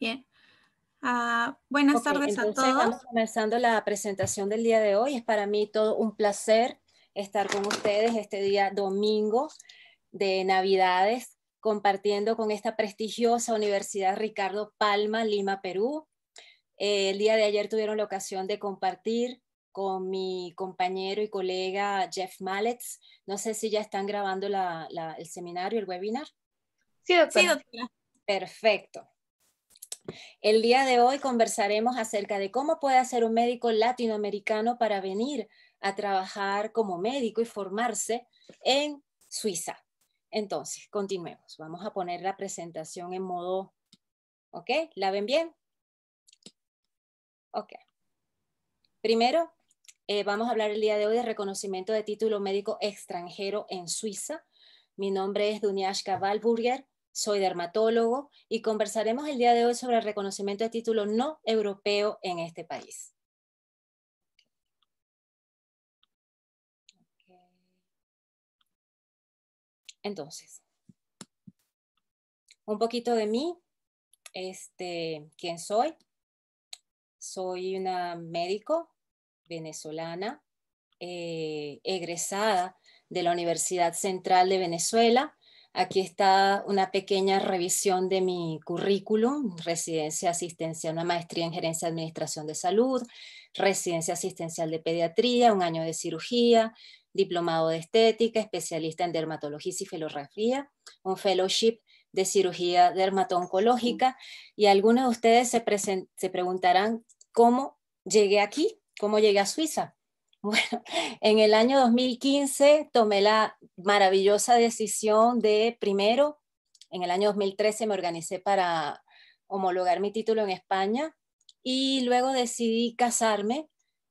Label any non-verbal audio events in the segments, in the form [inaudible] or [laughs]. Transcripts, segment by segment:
Bien. Ah, buenas tardes a todos. Estamos comenzando la presentación del día de hoy. Es para mí todo un placer estar con ustedes este día domingo de Navidades, compartiendo con esta prestigiosa Universidad Ricardo Palma, Lima, Perú. Eh, el día de ayer tuvieron la ocasión de compartir con mi compañero y colega Jeff Maletz. No sé si ya están grabando la, el seminario, el webinar. Sí, doctora. Sí, doctora. Perfecto. El día de hoy conversaremos acerca de cómo puede hacer un médico latinoamericano para venir a trabajar como médico y formarse en Suiza. Entonces, continuemos. Vamos a poner la presentación en modo... ¿Ok? ¿La ven bien? Ok. Primero, eh, vamos a hablar el día de hoy de reconocimiento de título médico extranjero en Suiza. Mi nombre es Dunyashka Valburger soy dermatólogo y conversaremos el día de hoy sobre el reconocimiento de título no europeo en este país. Entonces, un poquito de mí, este, quién soy. Soy una médico venezolana, eh, egresada de la Universidad Central de Venezuela Aquí está una pequeña revisión de mi currículum, residencia asistencial, una maestría en gerencia de administración de salud, residencia asistencial de pediatría, un año de cirugía, diplomado de estética, especialista en dermatología y filografía, un fellowship de cirugía dermatoncológica. y algunos de ustedes se preguntarán cómo llegué aquí, cómo llegué a Suiza. Bueno, [laughs] en el año 2015 tomé la maravillosa decisión de, primero, en el año 2013 me organicé para homologar mi título en España y luego decidí casarme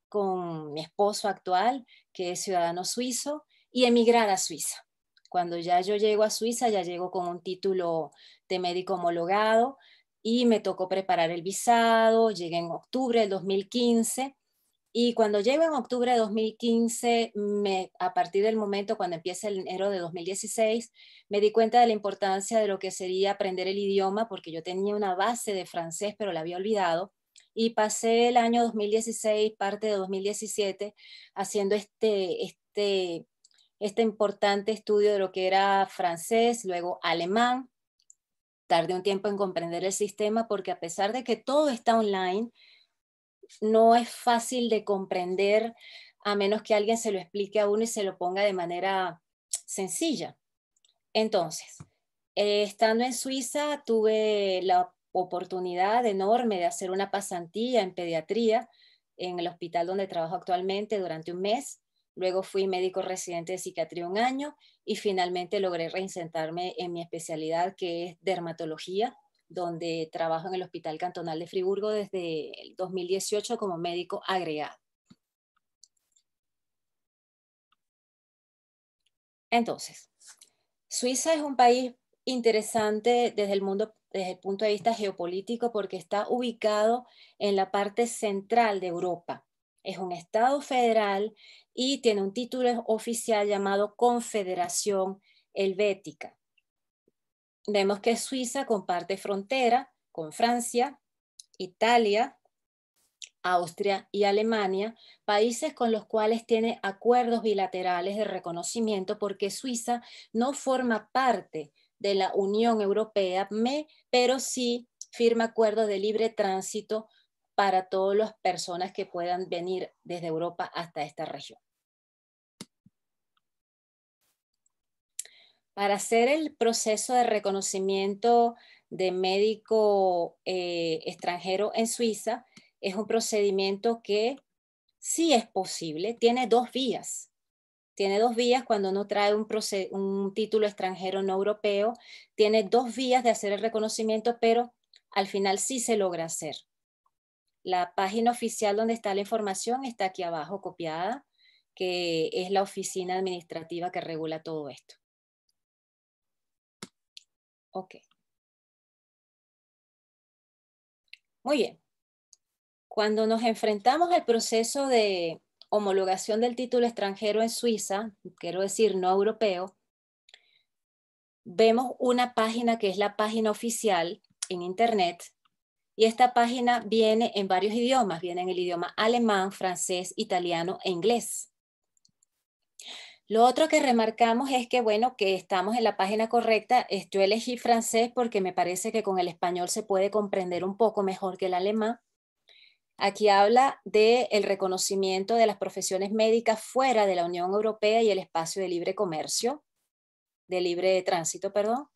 con mi esposo actual, que es ciudadano suizo, y emigrar a Suiza. Cuando ya yo llego a Suiza, ya llego con un título de médico homologado y me tocó preparar el visado, llegué en octubre del 2015 y cuando llego en octubre de 2015, a partir del momento cuando empieza el enero de 2016, me di cuenta de la importancia de lo que sería aprender el idioma, porque yo tenía una base de francés, pero la había olvidado. Y pasé el año 2016, parte de 2017, haciendo este, este, este importante estudio de lo que era francés, luego alemán. Tardé un tiempo en comprender el sistema porque a pesar de que todo está online, no es fácil de comprender a menos que alguien se lo explique a uno y se lo ponga de manera sencilla. Entonces, eh, estando en Suiza, tuve la oportunidad enorme de hacer una pasantía en pediatría en el hospital donde trabajo actualmente durante un mes. Luego fui médico residente de psiquiatría un año y finalmente logré reinsentarme en mi especialidad que es dermatología donde trabajo en el Hospital Cantonal de Friburgo desde el 2018 como médico agregado. Entonces, Suiza es un país interesante desde el desde el punto de vista geopolítico porque está ubicado en la parte central de Europa. Es un estado federal y tiene un título oficial llamado Confederación Helvética vemos que Suiza comparte frontera con Francia, Italia, Austria y Alemania, países con los cuales tiene acuerdos bilaterales de reconocimiento porque Suiza no forma parte de la Unión Europea, pero sí firma acuerdos de libre tránsito para todas las personas que puedan venir desde Europa hasta esta región. para hacer el proceso de reconocimiento de médico eh, extranjero en Suiza es un procedimiento que sí es posible, tiene dos vías. Tiene dos vías cuando uno trae un título extranjero no europeo, tiene dos vías de hacer el reconocimiento, pero al final sí se logra hacer. La página oficial donde está la información está aquí abajo copiada, que es la oficina administrativa que regula todo esto. Ok. Muy bien. Cuando nos enfrentamos al proceso de homologación del título extranjero en Suiza, quiero decir no europeo, vemos una página que es la página oficial en Internet y esta página viene en varios idiomas, viene en el idioma alemán, francés, italiano e inglés. Lo otro que remarcamos es que, bueno, que estamos en la página correcta. Eh, yo elegí francés porque me parece que con el español se puede comprender un poco mejor que el alemán. Aquí habla del el reconocimiento de las profesiones médicas fuera de la Unión Europea y el espacio de libre comercio, de libre tránsito, perdón.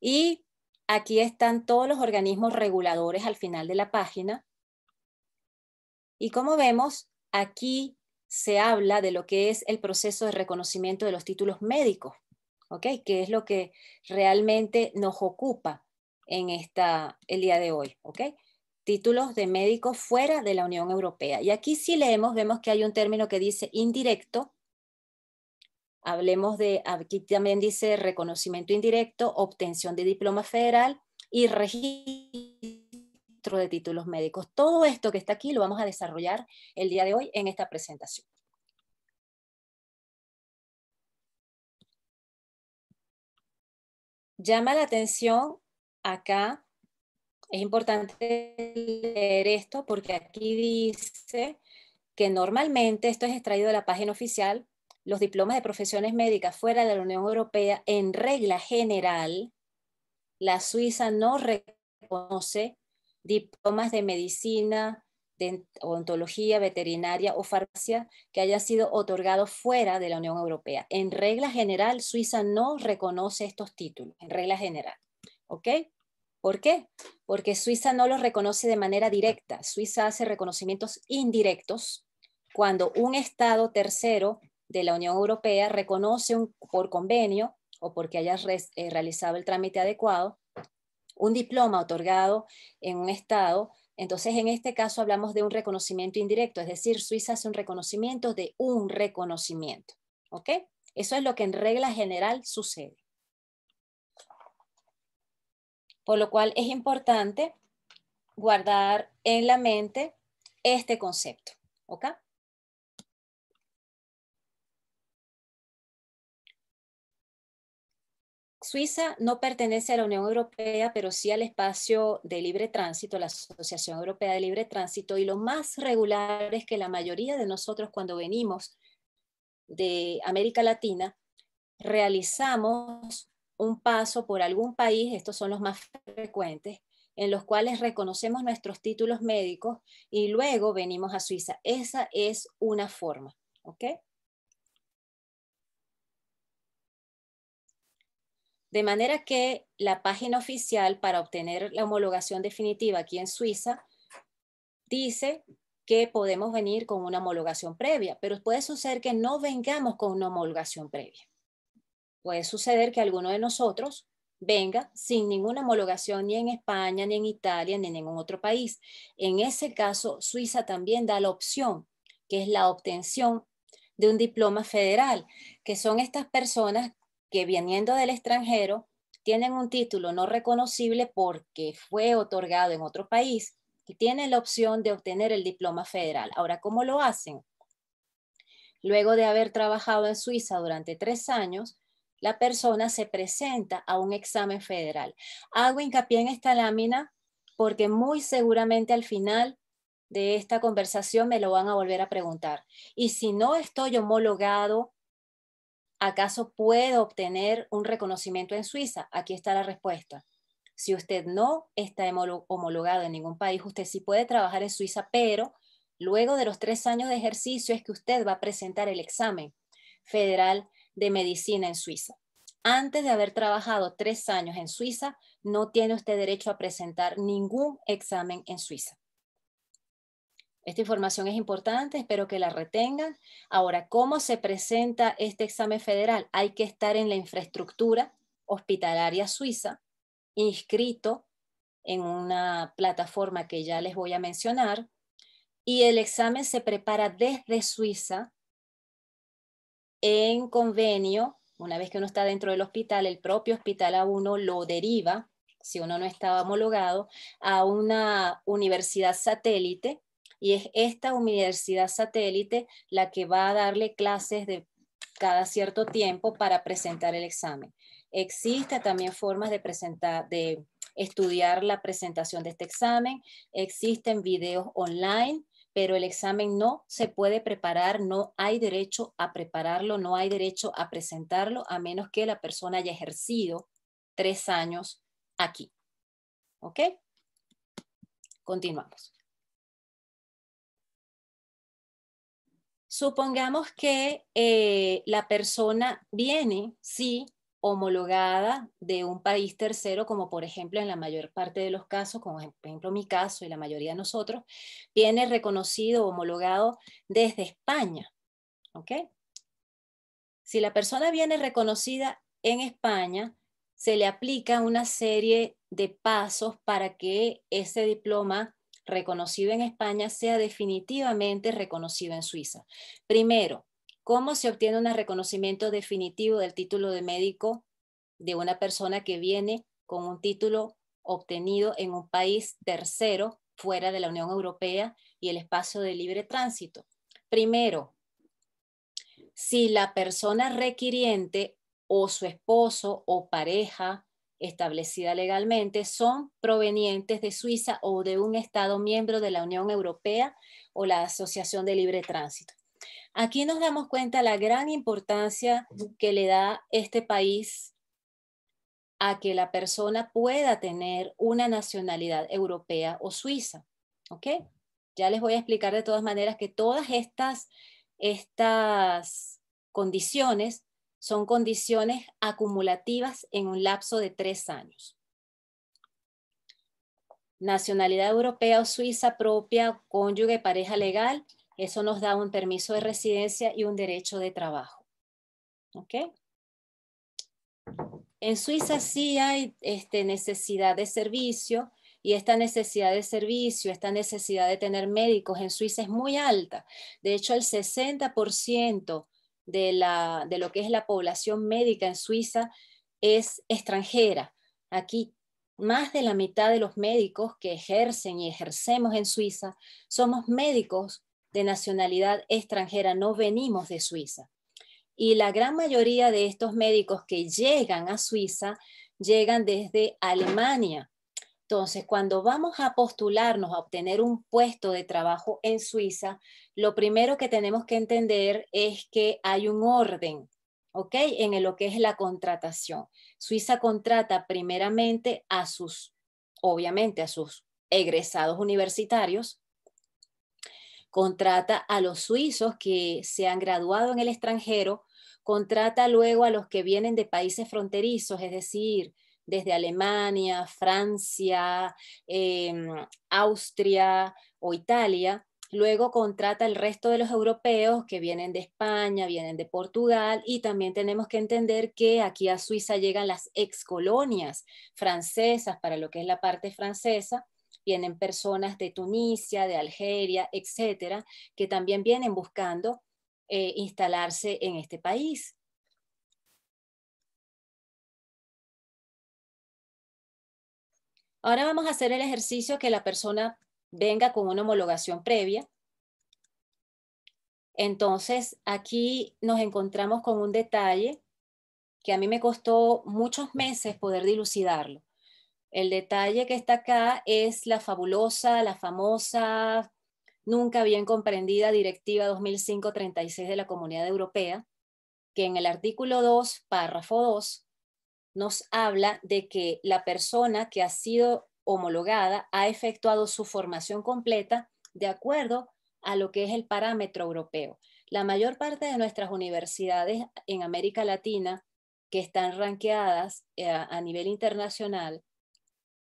Y aquí están todos los organismos reguladores al final de la página. Y como vemos, aquí se habla de lo que es el proceso de reconocimiento de los títulos médicos, ¿ok? Que es lo que realmente nos ocupa en esta, el día de hoy, ¿ok? Títulos de médicos fuera de la Unión Europea. Y aquí si leemos, vemos que hay un término que dice indirecto. Hablemos de, aquí también dice reconocimiento indirecto, obtención de diploma federal y registro de títulos médicos. Todo esto que está aquí lo vamos a desarrollar el día de hoy en esta presentación. Llama la atención acá, es importante leer esto porque aquí dice que normalmente, esto es extraído de la página oficial, los diplomas de profesiones médicas fuera de la Unión Europea, en regla general, la Suiza no reconoce diplomas de medicina, de odontología, veterinaria o farmacia que haya sido otorgado fuera de la Unión Europea. En regla general, Suiza no reconoce estos títulos, en regla general. ¿Ok? ¿Por qué? Porque Suiza no los reconoce de manera directa. Suiza hace reconocimientos indirectos cuando un Estado tercero de la Unión Europea reconoce un, por convenio o porque haya eh, realizado el trámite adecuado un diploma otorgado en un Estado. Entonces, en este caso hablamos de un reconocimiento indirecto, es decir, Suiza hace un reconocimiento de un reconocimiento. ¿Ok? Eso es lo que en regla general sucede. Por lo cual es importante guardar en la mente este concepto. ¿Ok? Suiza no pertenece a la Unión Europea, pero sí al espacio de libre tránsito, la Asociación Europea de Libre Tránsito, y lo más regular es que la mayoría de nosotros cuando venimos de América Latina, realizamos un paso por algún país, estos son los más frecuentes, en los cuales reconocemos nuestros títulos médicos y luego venimos a Suiza. Esa es una forma, ¿ok? De manera que la página oficial para obtener la homologación definitiva aquí en Suiza dice que podemos venir con una homologación previa, pero puede suceder que no vengamos con una homologación previa. Puede suceder que alguno de nosotros venga sin ninguna homologación ni en España, ni en Italia, ni en ningún otro país. En ese caso, Suiza también da la opción, que es la obtención de un diploma federal, que son estas personas que viniendo del extranjero tienen un título no reconocible porque fue otorgado en otro país y tienen la opción de obtener el diploma federal. Ahora, ¿cómo lo hacen? Luego de haber trabajado en Suiza durante tres años, la persona se presenta a un examen federal. Hago hincapié en esta lámina porque muy seguramente al final de esta conversación me lo van a volver a preguntar. Y si no estoy homologado ¿acaso puede obtener un reconocimiento en Suiza? Aquí está la respuesta. Si usted no está homologado en ningún país, usted sí puede trabajar en Suiza, pero luego de los tres años de ejercicio es que usted va a presentar el examen federal de medicina en Suiza. Antes de haber trabajado tres años en Suiza, no tiene usted derecho a presentar ningún examen en Suiza. Esta información es importante, espero que la retengan. Ahora, ¿cómo se presenta este examen federal? Hay que estar en la infraestructura hospitalaria suiza, inscrito en una plataforma que ya les voy a mencionar, y el examen se prepara desde Suiza en convenio. Una vez que uno está dentro del hospital, el propio hospital a uno lo deriva, si uno no está homologado, a una universidad satélite y es esta universidad satélite la que va a darle clases de cada cierto tiempo para presentar el examen. Existen también formas de presentar, de estudiar la presentación de este examen, existen videos online, pero el examen no se puede preparar, no hay derecho a prepararlo, no hay derecho a presentarlo, a menos que la persona haya ejercido tres años aquí. ¿Ok? Continuamos. Supongamos que eh, la persona viene, sí, homologada de un país tercero, como por ejemplo en la mayor parte de los casos, como por ejemplo mi caso y la mayoría de nosotros, viene reconocido, homologado desde España. Si la persona viene reconocida en España, se le aplica una serie de pasos para que ese diploma reconocido en España sea definitivamente reconocido en Suiza. Primero, ¿cómo se obtiene un reconocimiento definitivo del título de médico de una persona que viene con un título obtenido en un país tercero fuera de la Unión Europea y el espacio de libre tránsito? Primero, si la persona requiriente o su esposo o pareja establecida legalmente son provenientes de Suiza o de un Estado miembro de la Unión Europea o la Asociación de Libre Tránsito. Aquí nos damos cuenta la gran importancia que le da este país a que la persona pueda tener una nacionalidad europea o suiza. ¿Ok? Ya les voy a explicar de todas maneras que todas estas, estas condiciones son condiciones acumulativas en un lapso de tres años. Nacionalidad europea o suiza propia, cónyuge, pareja legal, eso nos da un permiso de residencia y un derecho de trabajo. ¿Ok? En Suiza sí hay este, necesidad de servicio y esta necesidad de servicio, esta necesidad de tener médicos en Suiza es muy alta. De hecho, el 60% de, lo que es la población médica en Suiza es extranjera. Aquí más de la mitad de los médicos que ejercen y ejercemos en Suiza somos médicos de nacionalidad extranjera, no venimos de Suiza. Y la gran mayoría de estos médicos que llegan a Suiza llegan desde Alemania, entonces, cuando vamos a postularnos a obtener un puesto de trabajo en Suiza, lo primero que tenemos que entender es que hay un orden, ¿ok? En lo que es la contratación. Suiza contrata primeramente a sus, obviamente, a sus egresados universitarios, contrata a los suizos que se han graduado en el extranjero, contrata luego a los que vienen de países fronterizos, es decir, desde Alemania, Francia, em, Austria o Italia. Luego contrata el resto de los europeos que vienen de España, vienen de Portugal y también tenemos que entender que aquí a Suiza llegan las excolonias francesas para lo que es la parte francesa vienen personas de Tunisia, de Algeria, etcétera, que también vienen buscando eh, instalarse en este país. Ahora vamos a hacer el ejercicio que la persona venga con una homologación previa. Entonces, aquí nos encontramos con un detalle que a mí me costó muchos meses poder dilucidarlo. El detalle que está acá es la fabulosa, la famosa, nunca bien comprendida Directiva 2005-36 de la Comunidad Europea, que en el artículo 2, párrafo 2, nos habla de que la persona que ha sido homologada ha efectuado su formación completa de acuerdo a lo que es el parámetro europeo. La mayor parte de nuestras universidades en América Latina que están ranqueadas eh, a nivel internacional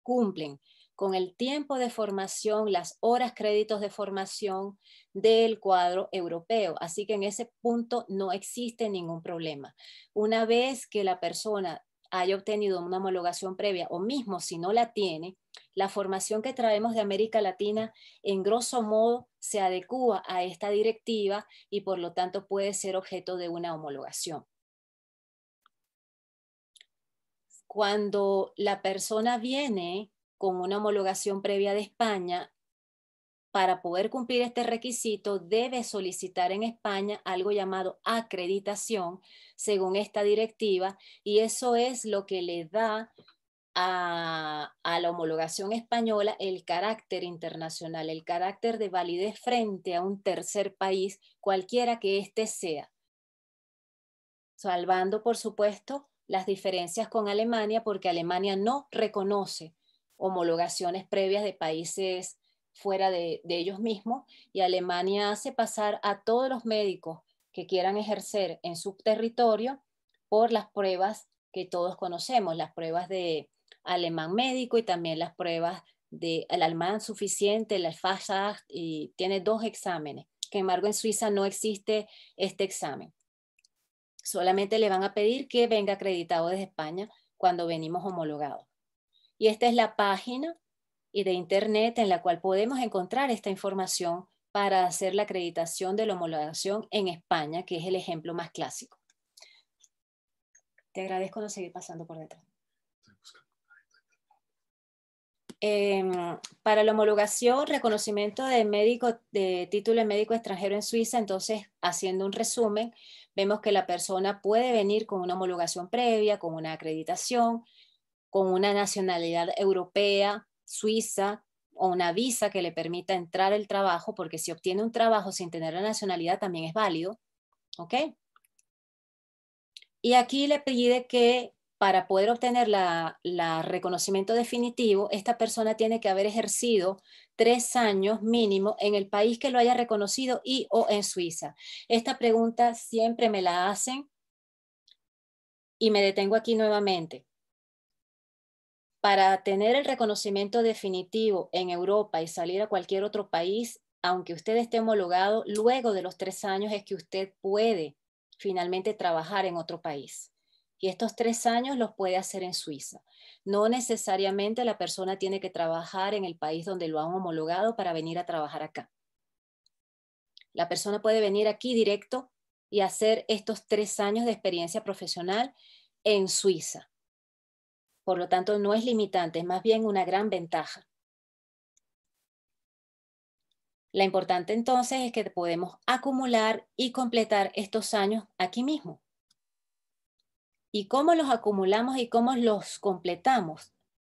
cumplen con el tiempo de formación, las horas créditos de formación del cuadro europeo. Así que en ese punto no existe ningún problema. Una vez que la persona haya obtenido una homologación previa o mismo si no la tiene, la formación que traemos de América Latina en grosso modo se adecua a esta directiva y por lo tanto puede ser objeto de una homologación. Cuando la persona viene con una homologación previa de España, para poder cumplir este requisito debe solicitar en España algo llamado acreditación según esta directiva y eso es lo que le da a, la homologación española el carácter internacional, el carácter de validez frente a un tercer país, cualquiera que éste sea, salvando por supuesto las diferencias con Alemania porque Alemania no reconoce homologaciones previas de países fuera de, ellos mismos y Alemania hace pasar a todos los médicos que quieran ejercer en su territorio por las pruebas que todos conocemos, las pruebas de alemán médico y también las pruebas de alemán suficiente, la FASAG, y tiene dos exámenes. Que, embargo, en Suiza no existe este examen. Solamente le van a pedir que venga acreditado desde España cuando venimos homologados. Y esta es la página y de Internet en la cual podemos encontrar esta información para hacer la acreditación de la homologación en España, que es el ejemplo más clásico. Te agradezco no seguir pasando por detrás. Em, para la homologación, reconocimiento de médico, de título de médico extranjero en Suiza, entonces, haciendo un resumen, vemos que la persona puede venir con una homologación previa, con una acreditación, con una nacionalidad europea, Suiza o una visa que le permita entrar el trabajo, porque si obtiene un trabajo sin tener la nacionalidad también es válido. ¿Ok? Y aquí le pide que para poder obtener la, la, reconocimiento definitivo, esta persona tiene que haber ejercido tres años mínimo en el país que lo haya reconocido y o en Suiza. Esta pregunta siempre me la hacen y me detengo aquí nuevamente para tener el reconocimiento definitivo en Europa y salir a cualquier otro país, aunque usted esté homologado, luego de los tres años es que usted puede finalmente trabajar en otro país. Y estos tres años los puede hacer en Suiza. No necesariamente la persona tiene que trabajar en el país donde lo han homologado para venir a trabajar acá. La persona puede venir aquí directo y hacer estos tres años de experiencia profesional en Suiza. Por lo tanto, no es limitante, es más bien una gran ventaja. La importante entonces es que podemos acumular y completar estos años aquí mismo. ¿Y cómo los acumulamos y cómo los completamos?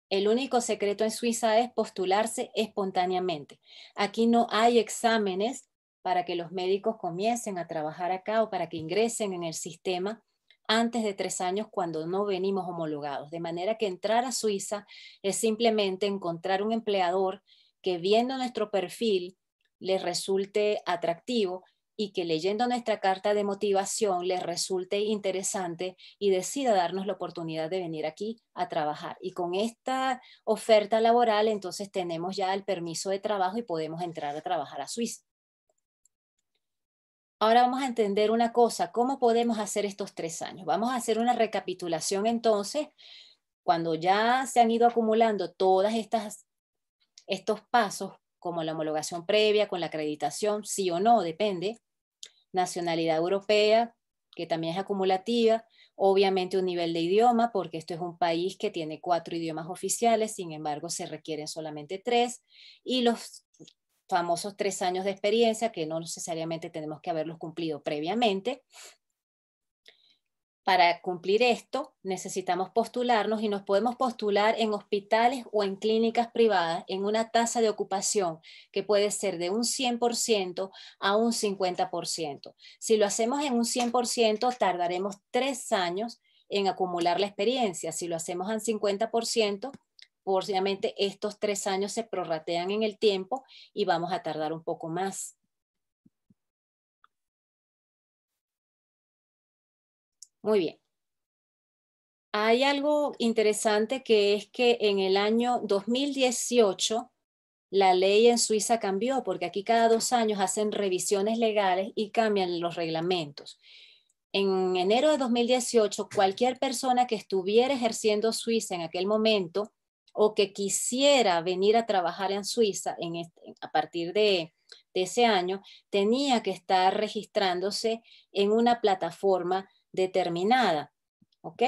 El único secreto en Suiza es postularse espontáneamente. Aquí no hay exámenes para que los médicos comiencen a trabajar acá o para que ingresen en el sistema antes de tres años cuando no venimos homologados. De manera que entrar a Suiza es simplemente encontrar un empleador que viendo nuestro perfil le resulte atractivo y que leyendo nuestra carta de motivación le resulte interesante y decida darnos la oportunidad de venir aquí a trabajar. Y con esta oferta laboral, entonces tenemos ya el permiso de trabajo y podemos entrar a trabajar a Suiza. Ahora vamos a entender una cosa, ¿cómo podemos hacer estos tres años? Vamos a hacer una recapitulación entonces, cuando ya se han ido acumulando todas estas estos pasos, como la homologación previa, con la acreditación, sí o no, depende, nacionalidad europea, que también es acumulativa, obviamente un nivel de idioma, porque esto es un país que tiene cuatro idiomas oficiales, sin embargo se requieren solamente tres, y los famosos tres años de experiencia que no necesariamente tenemos que haberlos cumplido previamente. Para cumplir esto necesitamos postularnos y nos podemos postular en hospitales o en clínicas privadas en una tasa de ocupación que puede ser de un 100% a un 50%. Si lo hacemos en un 100%, tardaremos tres años en acumular la experiencia. Si lo hacemos en 50%, obviamente estos tres años se prorratean en el tiempo y vamos a tardar un poco más. Muy bien. Hay algo interesante que es que en el año 2018 la ley en Suiza cambió porque aquí cada dos años hacen revisiones legales y cambian los reglamentos. En enero de 2018, cualquier persona que estuviera ejerciendo Suiza en aquel momento o que quisiera venir a trabajar en Suiza este, a partir de, ese año, tenía que estar registrándose en una plataforma determinada. ¿Ok?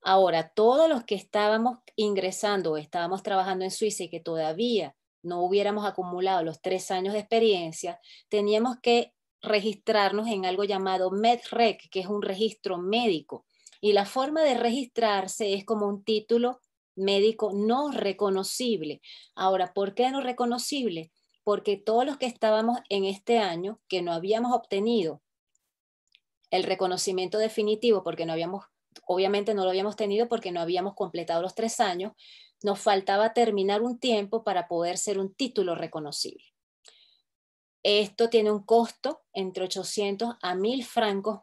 Ahora, todos los que estábamos ingresando o estábamos trabajando en Suiza y que todavía no hubiéramos acumulado los tres años de experiencia, teníamos que registrarnos en algo llamado MedRec, que es un registro médico. Y la forma de registrarse es como un título médico no reconocible. Ahora, ¿por qué no reconocible? Porque todos los que estábamos en este año, que no habíamos obtenido el reconocimiento definitivo, porque no habíamos, obviamente no lo habíamos tenido porque no habíamos completado los tres años, nos faltaba terminar un tiempo para poder ser un título reconocible. Esto tiene un costo entre 800 a 1000 francos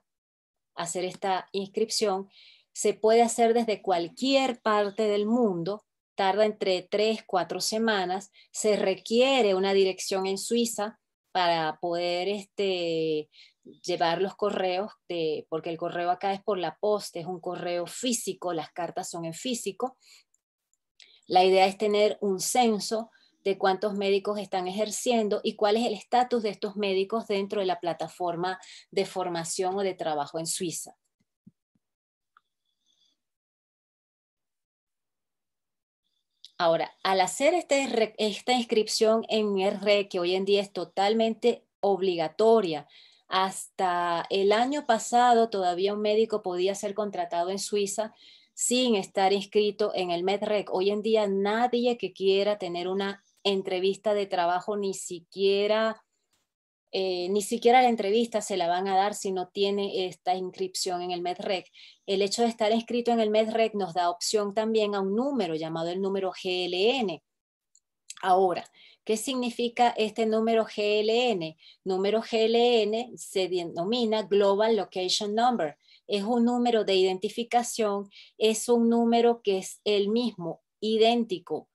hacer esta inscripción se puede hacer desde cualquier parte del mundo, tarda entre tres, cuatro semanas, se requiere una dirección en Suiza para poder este, llevar los correos, porque el correo acá es por la posta, es un correo físico, las cartas son en físico. La idea es tener un censo de cuántos médicos están ejerciendo y cuál es el estatus de estos médicos dentro de la plataforma de formación o de trabajo en Suiza. Ahora, al hacer este esta inscripción en el rec que hoy en día es totalmente obligatoria, hasta el año pasado todavía un médico podía ser contratado en Suiza sin estar inscrito en el MedRec. Hoy en día nadie que quiera tener una entrevista de trabajo, ni siquiera eh, ni siquiera la entrevista se la van a dar si no tiene esta inscripción en el MedRec. El hecho de estar inscrito en el MedRec nos da opción también a un número llamado el número GLN. Ahora, ¿qué significa este número GLN? Número GLN se denomina Global Location Number. Es un número de identificación, es un número que es el mismo, idéntico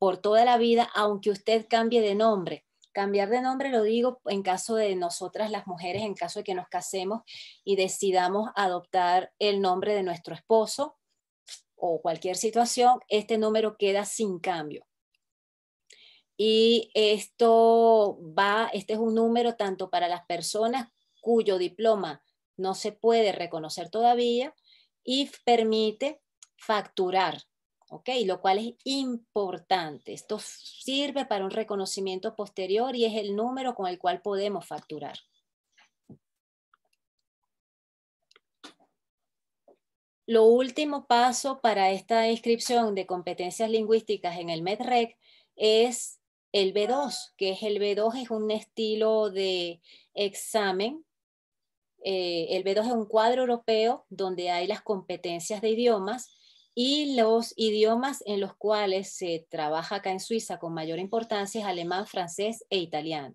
por toda la vida, aunque usted cambie de nombre cambiar de nombre lo digo en caso de nosotras las mujeres, en caso de que nos casemos y decidamos adoptar el nombre de nuestro esposo o cualquier situación, este número queda sin cambio. Y esto va, este es un número tanto para las personas cuyo diploma no se puede reconocer todavía y permite facturar lo cual es importante. Esto sirve para un reconocimiento posterior y es el número con el cual podemos facturar. Lo último paso para esta inscripción de competencias lingüísticas en el MedRec es el B2, que es el B2 es un estilo de examen. Eh, el B2 es un cuadro europeo donde hay las competencias de idiomas y los idiomas en los cuales se trabaja acá en Suiza con mayor importancia es alemán, francés e italiano.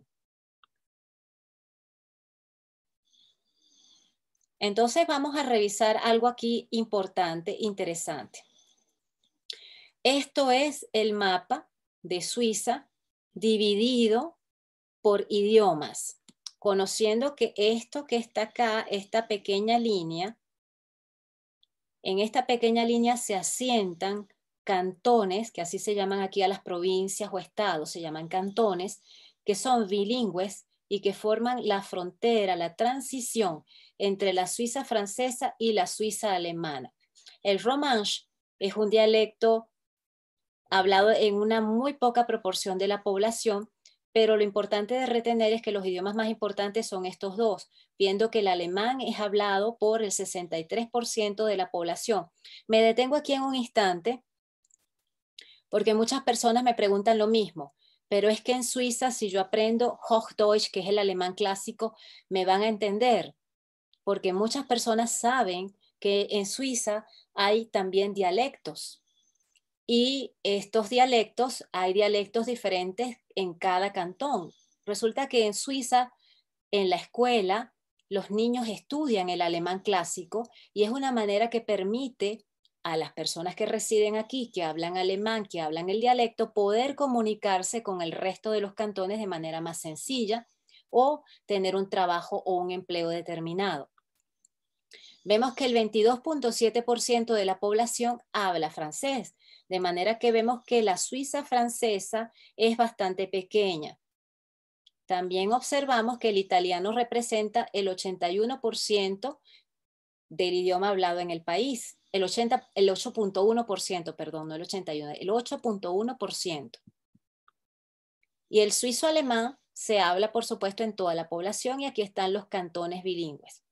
Entonces vamos a revisar algo aquí importante, interesante. Esto es el mapa de Suiza dividido por idiomas, conociendo que esto que está acá, esta pequeña línea, en esta pequeña línea se asientan cantones, que así se llaman aquí a las provincias o estados, se llaman cantones, que son bilingües y que forman la frontera, la transición entre la Suiza francesa y la Suiza alemana. El romanche es un dialecto hablado en una muy poca proporción de la población pero lo importante de retener es que los idiomas más importantes son estos dos, viendo que el alemán es hablado por el 63% de la población. Me detengo aquí en un instante porque muchas personas me preguntan lo mismo, pero es que en Suiza si yo aprendo Hochdeutsch, que es el alemán clásico, me van a entender, porque muchas personas saben que en Suiza hay también dialectos y estos dialectos, hay dialectos diferentes en cada cantón. Resulta que en Suiza, en la escuela, los niños estudian el alemán clásico y es una manera que permite a las personas que residen aquí, que hablan alemán, que hablan el dialecto, poder comunicarse con el resto de los cantones de manera más sencilla o tener un trabajo o un empleo determinado. Vemos que el 22.7% de la población habla francés, de manera que vemos que la Suiza francesa es bastante pequeña. También observamos que el italiano representa el 81% del idioma hablado en el país, el el 8.1%, perdón, no el 81, el 8.1%. Y el suizo alemán se habla, por supuesto, en toda la población y aquí están los cantones bilingües.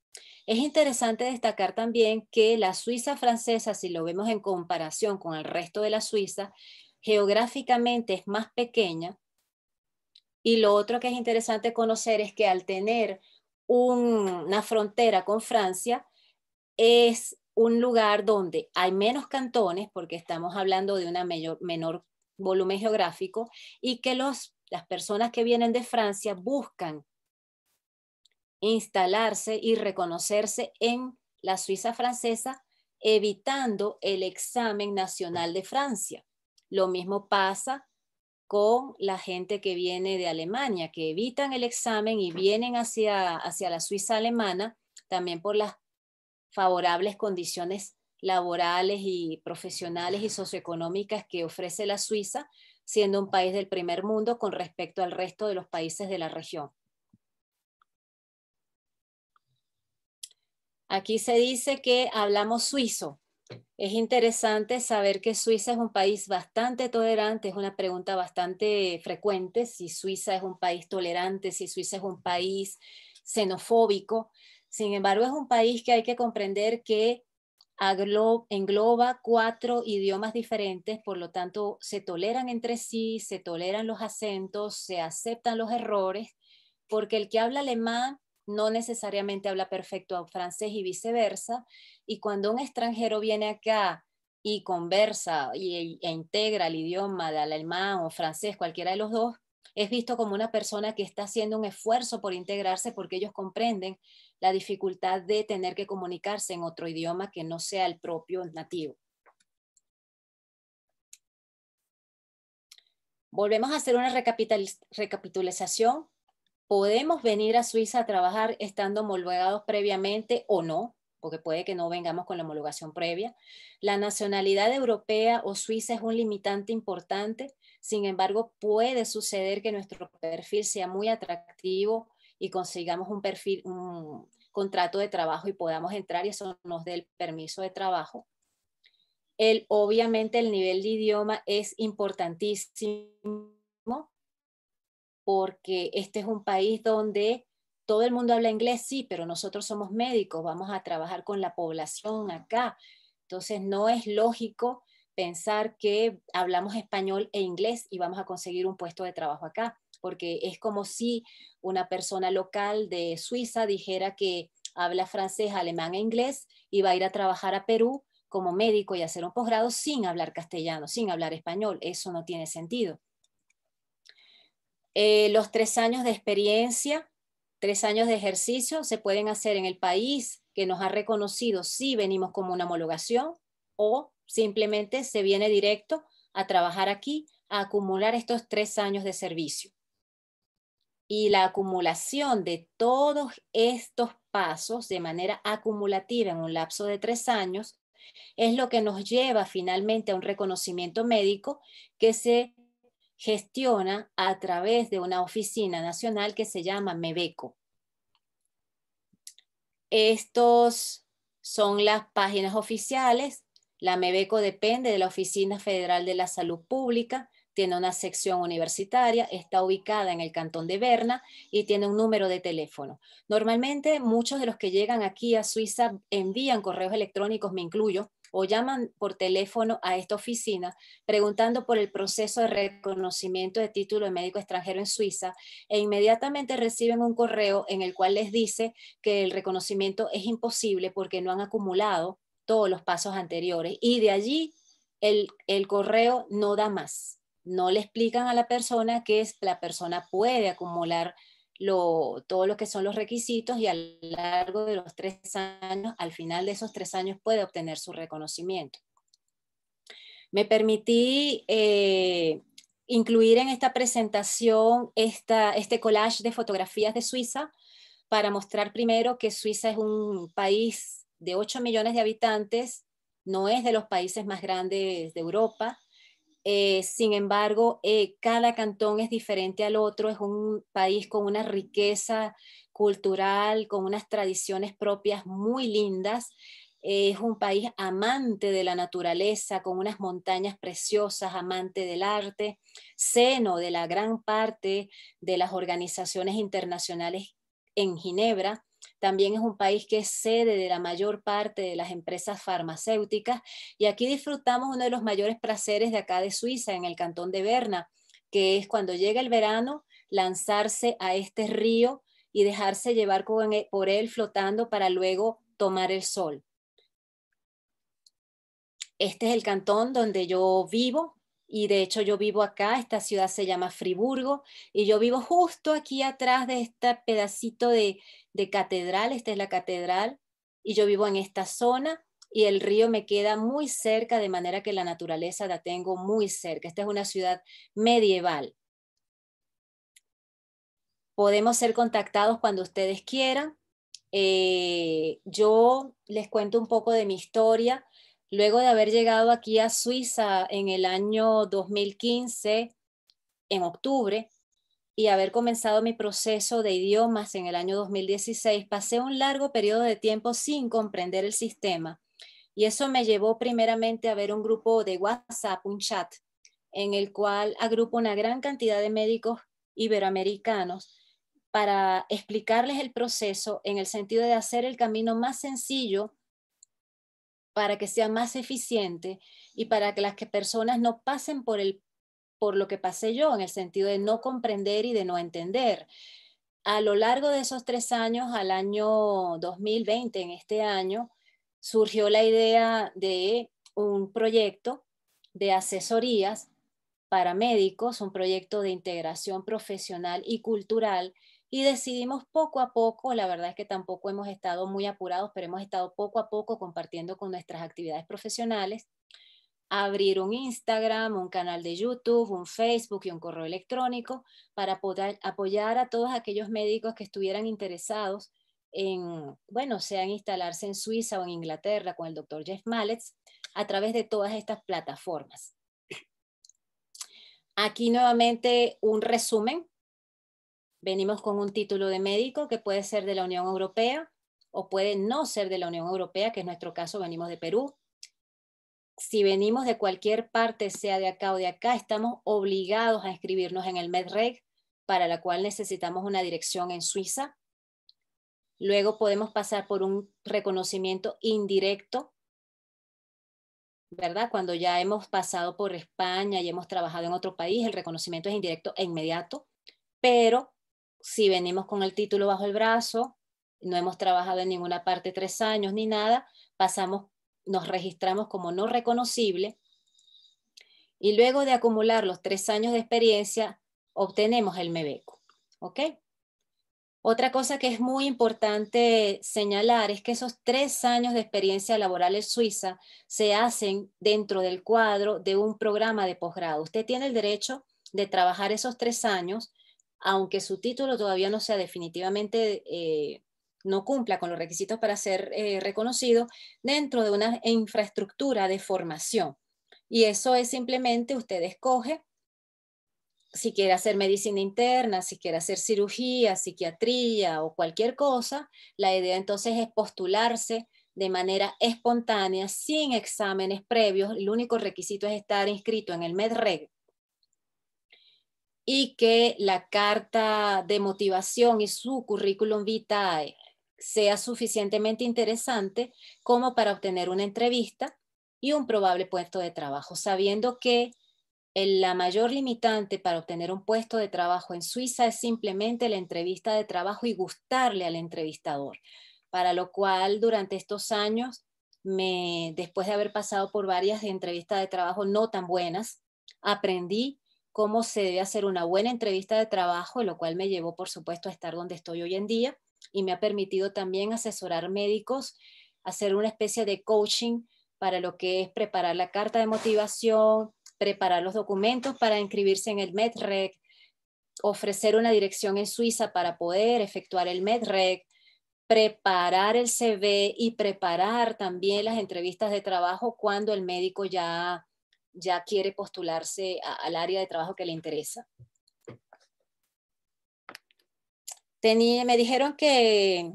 Es interesante destacar también que la Suiza francesa, si lo vemos en comparación con el resto de la Suiza, geográficamente es más pequeña. Y lo otro que es interesante conocer es que al tener una frontera con Francia, es un lugar donde hay menos cantones, porque estamos hablando de un menor volumen geográfico, y que las personas que vienen de Francia buscan instalarse y reconocerse en la Suiza francesa, evitando el examen nacional de Francia. Lo mismo pasa con la gente que viene de Alemania, que evitan el examen y vienen hacia, hacia la Suiza alemana, también por las favorables condiciones laborales y profesionales y socioeconómicas que ofrece la Suiza, siendo un país del primer mundo con respecto al resto de los países de la región. Aquí se dice que hablamos suizo. Es interesante saber que Suiza es un país bastante tolerante, es una pregunta bastante frecuente, si Suiza es un país tolerante, si Suiza es un país xenofóbico. Sin embargo, es un país que hay que comprender que engloba cuatro idiomas diferentes, por lo tanto, se toleran entre sí, se toleran los acentos, se aceptan los errores, porque el que habla alemán no necesariamente habla perfecto francés y viceversa. Y cuando un extranjero viene acá y conversa y, e integra el idioma de alemán o francés, cualquiera de los dos, es visto como una persona que está haciendo un esfuerzo por integrarse porque ellos comprenden la dificultad de tener que comunicarse en otro idioma que no sea el propio nativo. Volvemos a hacer una recapitulación podemos venir a Suiza a trabajar estando homologados previamente o no, porque puede que no vengamos con la homologación previa. La nacionalidad europea o suiza es un limitante importante, sin embargo, puede suceder que nuestro perfil sea muy atractivo y consigamos un perfil, un contrato de trabajo y podamos entrar y eso nos dé el permiso de trabajo. El, obviamente el nivel de idioma es importantísimo porque este es un país donde todo el mundo habla inglés, sí, pero nosotros somos médicos, vamos a trabajar con la población acá. Entonces, no es lógico pensar que hablamos español e inglés y vamos a conseguir un puesto de trabajo acá, porque es como si una persona local de Suiza dijera que habla francés, alemán e inglés y va a ir a trabajar a Perú como médico y hacer un posgrado sin hablar castellano, sin hablar español. Eso no tiene sentido. Eh, los tres años de experiencia, tres años de ejercicio se pueden hacer en el país que nos ha reconocido si venimos como una homologación o simplemente se viene directo a trabajar aquí, a acumular estos tres años de servicio. Y la acumulación de todos estos pasos de manera acumulativa en un lapso de tres años es lo que nos lleva finalmente a un reconocimiento médico que se gestiona a través de una oficina nacional que se llama Mebeco. Estos son las páginas oficiales. La Mebeco depende de la Oficina Federal de la Salud Pública, tiene una sección universitaria, está ubicada en el cantón de Berna y tiene un número de teléfono. Normalmente muchos de los que llegan aquí a Suiza envían correos electrónicos, me incluyo, o llaman por teléfono a esta oficina preguntando por el proceso de reconocimiento de título de médico extranjero en Suiza e inmediatamente reciben un correo en el cual les dice que el reconocimiento es imposible porque no han acumulado todos los pasos anteriores y de allí el, el correo no da más. No le explican a la persona que es, la persona puede acumular lo, todo lo que son los requisitos y a lo largo de los tres años, al final de esos tres años puede obtener su reconocimiento. Me permití eh, incluir en esta presentación este collage de fotografías de Suiza para mostrar primero que Suiza es un país de 8 millones de habitantes, no es de los países más grandes de Europa, eh, sin embargo, eh, cada cantón es diferente al otro, es un país con una riqueza cultural, con unas tradiciones propias muy lindas. Eh, es un país amante de la naturaleza, con unas montañas preciosas, amante del arte, seno de la gran parte de las organizaciones internacionales en Ginebra. También es un país que es sede de la mayor parte de las empresas farmacéuticas y aquí disfrutamos uno de los mayores placeres de acá de Suiza, en el cantón de Berna, que es cuando llega el verano lanzarse a este río y dejarse llevar e, por él flotando para luego tomar el sol. Este es el cantón donde yo vivo, y de hecho yo vivo acá, esta ciudad se llama Friburgo, y yo vivo justo aquí atrás de este pedacito de, de, catedral, esta es la catedral, y yo vivo en esta zona y el río me queda muy cerca, de manera que la naturaleza la tengo muy cerca. Esta es una ciudad medieval. Podemos ser contactados cuando ustedes quieran. Eh, yo les cuento un poco de mi historia. Luego de haber llegado aquí a Suiza en el año 2015, en octubre, y haber comenzado mi proceso de idiomas en el año 2016, pasé un largo periodo de tiempo sin comprender el sistema. Y eso me llevó primeramente a ver un grupo de WhatsApp, un chat, en el cual agrupo una gran cantidad de médicos iberoamericanos para explicarles el proceso en el sentido de hacer el camino más sencillo para que sea más eficiente y para que las personas no pasen por, por lo que pasé yo, en el sentido de no comprender y de no entender. A lo largo de esos tres años, al año 2020, en este año, surgió la idea de un proyecto de asesorías para médicos, un proyecto de integración profesional y cultural y decidimos poco a poco, la verdad es que tampoco hemos estado muy apurados, pero hemos estado poco a poco compartiendo con nuestras actividades profesionales, abrir un Instagram, un canal de YouTube, un Facebook y un correo electrónico para poder apoyar a todos aquellos médicos que estuvieran interesados en, bueno, sea instalarse en Suiza o en Inglaterra con el doctor Jeff Mallets a través de todas estas plataformas. Aquí nuevamente un resumen venimos con un título de médico que puede ser de la Unión Europea o puede no ser de la Unión Europea, que en nuestro caso venimos de Perú. Si venimos de cualquier parte, sea de acá o de acá, estamos obligados a inscribirnos en el MedReg, para la cual necesitamos una dirección en Suiza. Luego podemos pasar por un reconocimiento indirecto, ¿verdad? Cuando ya hemos pasado por España y hemos trabajado en otro país, el reconocimiento es indirecto e inmediato, pero si venimos con el título bajo el brazo, no hemos trabajado en ninguna parte tres años ni nada, pasamos, nos registramos como no reconocible y luego de acumular los tres años de experiencia, obtenemos el MEBECO. ¿Ok? Otra cosa que es muy importante señalar es que esos tres años de experiencia laboral en Suiza se hacen dentro del cuadro de un programa de posgrado. Usted tiene el derecho de trabajar esos tres años aunque su título todavía no sea definitivamente, eh, no cumpla con los requisitos para ser eh, reconocido, dentro de una infraestructura de formación. Y eso es simplemente usted escoge si quiere hacer medicina interna, si quiere hacer cirugía, psiquiatría o cualquier cosa, la idea entonces es postularse de manera espontánea, sin exámenes previos. El único requisito es estar inscrito en el MedReg y que la carta de motivación y su currículum vitae sea suficientemente interesante como para obtener una entrevista y un probable puesto de trabajo, sabiendo que la mayor limitante para obtener un puesto de trabajo en Suiza es simplemente la entrevista de trabajo y gustarle al entrevistador, para lo cual durante estos años, me, después de haber pasado por varias entrevistas de trabajo no tan buenas, aprendí cómo se debe hacer una buena entrevista de trabajo, lo cual me llevó, por supuesto, a estar donde estoy hoy en día y me ha permitido también asesorar médicos, hacer una especie de coaching para lo que es preparar la carta de motivación, preparar los documentos para inscribirse en el MedRec, ofrecer una dirección en Suiza para poder efectuar el MedRec, preparar el CV y preparar también las entrevistas de trabajo cuando el médico ya ya quiere postularse al área de trabajo que le interesa. me dijeron que,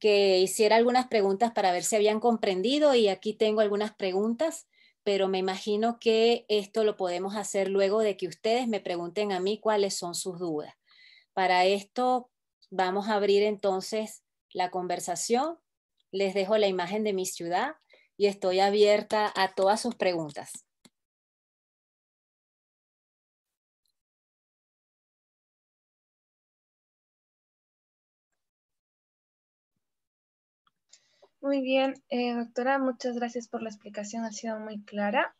que hiciera algunas preguntas para ver si habían comprendido y aquí tengo algunas preguntas, pero me imagino que esto lo podemos hacer luego de que ustedes me pregunten a mí cuáles son sus dudas. Para esto vamos a abrir entonces la conversación. Les dejo la imagen de mi ciudad y estoy abierta a todas sus preguntas. Muy bien, eh, doctora, muchas gracias por la explicación, ha sido muy clara.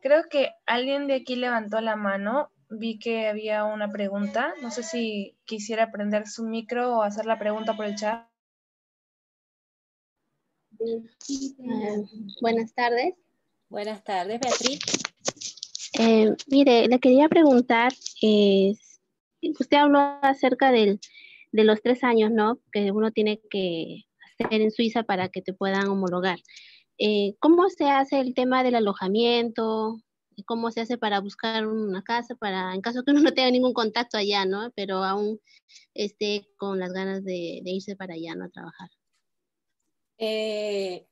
Creo que alguien de aquí levantó la mano, vi que había una pregunta, no sé si quisiera prender su micro o hacer la pregunta por el chat. buenas tardes. Buenas tardes, Beatriz. Eh, mire, le quería preguntar, eh, usted habló acerca del, de los tres años, ¿no? Que uno tiene que en Suiza para que te puedan homologar. Eh, ¿Cómo se hace el tema del alojamiento? ¿Cómo se hace para buscar una casa? Para, en caso que uno no tenga ningún contacto allá, ¿no? Pero aún esté con las ganas de, irse para allá, ¿no? A trabajar. Eh,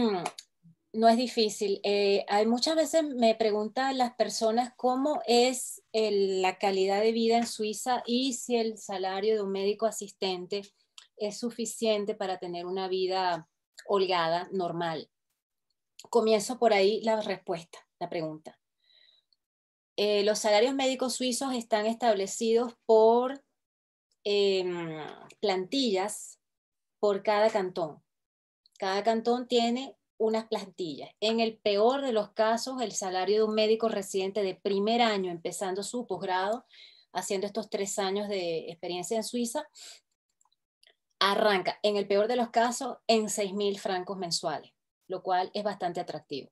[clears throat] no es difícil. Eh, hay muchas veces me preguntan las personas cómo es la calidad de vida en Suiza y si el salario de un médico asistente es suficiente para tener una vida holgada, normal. Comienzo por ahí la respuesta, la pregunta. Eh, los salarios médicos suizos están establecidos por em, plantillas por cada cantón. Cada cantón tiene unas plantillas. En el peor de los casos, el salario de un médico residente de primer año, empezando su posgrado, haciendo estos tres años de experiencia en Suiza, arranca, en el peor de los casos, en 6.000 mil francos mensuales, lo cual es bastante atractivo.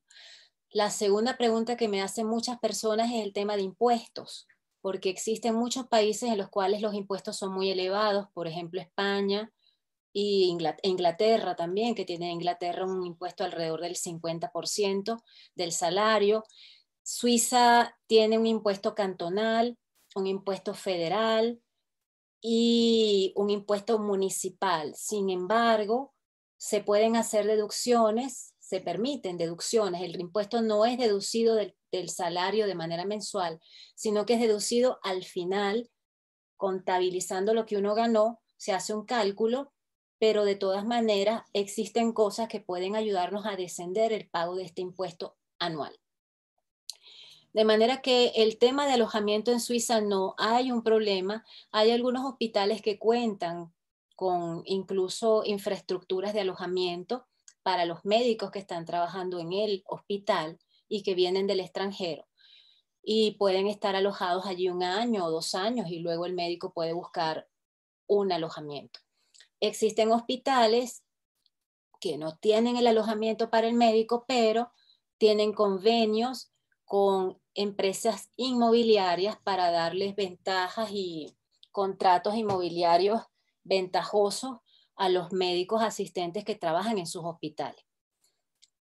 La segunda pregunta que me hacen muchas personas es el tema de impuestos, porque existen muchos países en los cuales los impuestos son muy elevados, por ejemplo España y e Inglaterra, también, que tiene Inglaterra un impuesto alrededor del 50% del salario. Suiza tiene un impuesto cantonal, un impuesto federal, y un impuesto municipal. Sin embargo, se pueden hacer deducciones, se permiten deducciones. El impuesto no es deducido del, salario de manera mensual, sino que es deducido al final, contabilizando lo que uno ganó, se hace un cálculo, pero de todas maneras existen cosas que pueden ayudarnos a descender el pago de este impuesto anual. De manera que el tema de alojamiento en Suiza no hay un problema. Hay algunos hospitales que cuentan con incluso infraestructuras de alojamiento para los médicos que están trabajando en el hospital y que vienen del extranjero. Y pueden estar alojados allí un año o dos años y luego el médico puede buscar un alojamiento. Existen hospitales que no tienen el alojamiento para el médico, pero tienen convenios con empresas inmobiliarias para darles ventajas y contratos inmobiliarios ventajosos a los médicos asistentes que trabajan en sus hospitales.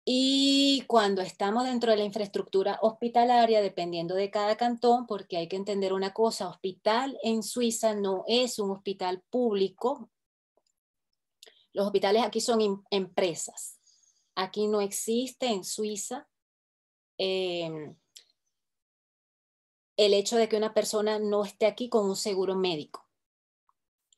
Y cuando estamos dentro de la infraestructura hospitalaria, dependiendo de cada cantón, porque hay que entender una cosa, hospital en Suiza no es un hospital público. Los hospitales aquí son em-, empresas. Aquí no existe en Suiza eh, el hecho de que una persona no esté aquí con un seguro médico.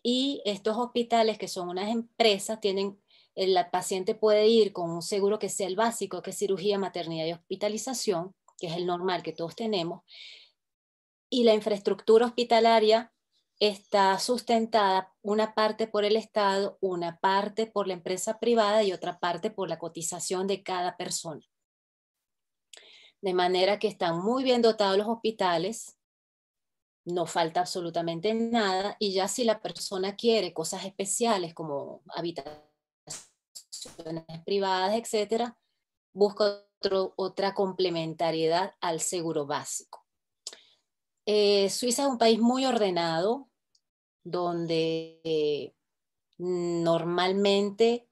Y estos hospitales, que son unas empresas, tienen, el eh, paciente puede ir con un seguro que sea el básico, que es cirugía, maternidad y hospitalización, que es el normal que todos tenemos. Y la infraestructura hospitalaria está sustentada una parte por el Estado, una parte por la empresa privada y otra parte por la cotización de cada persona de manera que están muy bien dotados los hospitales, no falta absolutamente nada, y ya si la persona quiere cosas especiales como habitaciones privadas, etcétera, busca otro, otra complementariedad al seguro básico. Eh, Suiza es un país muy ordenado, donde eh, normalmente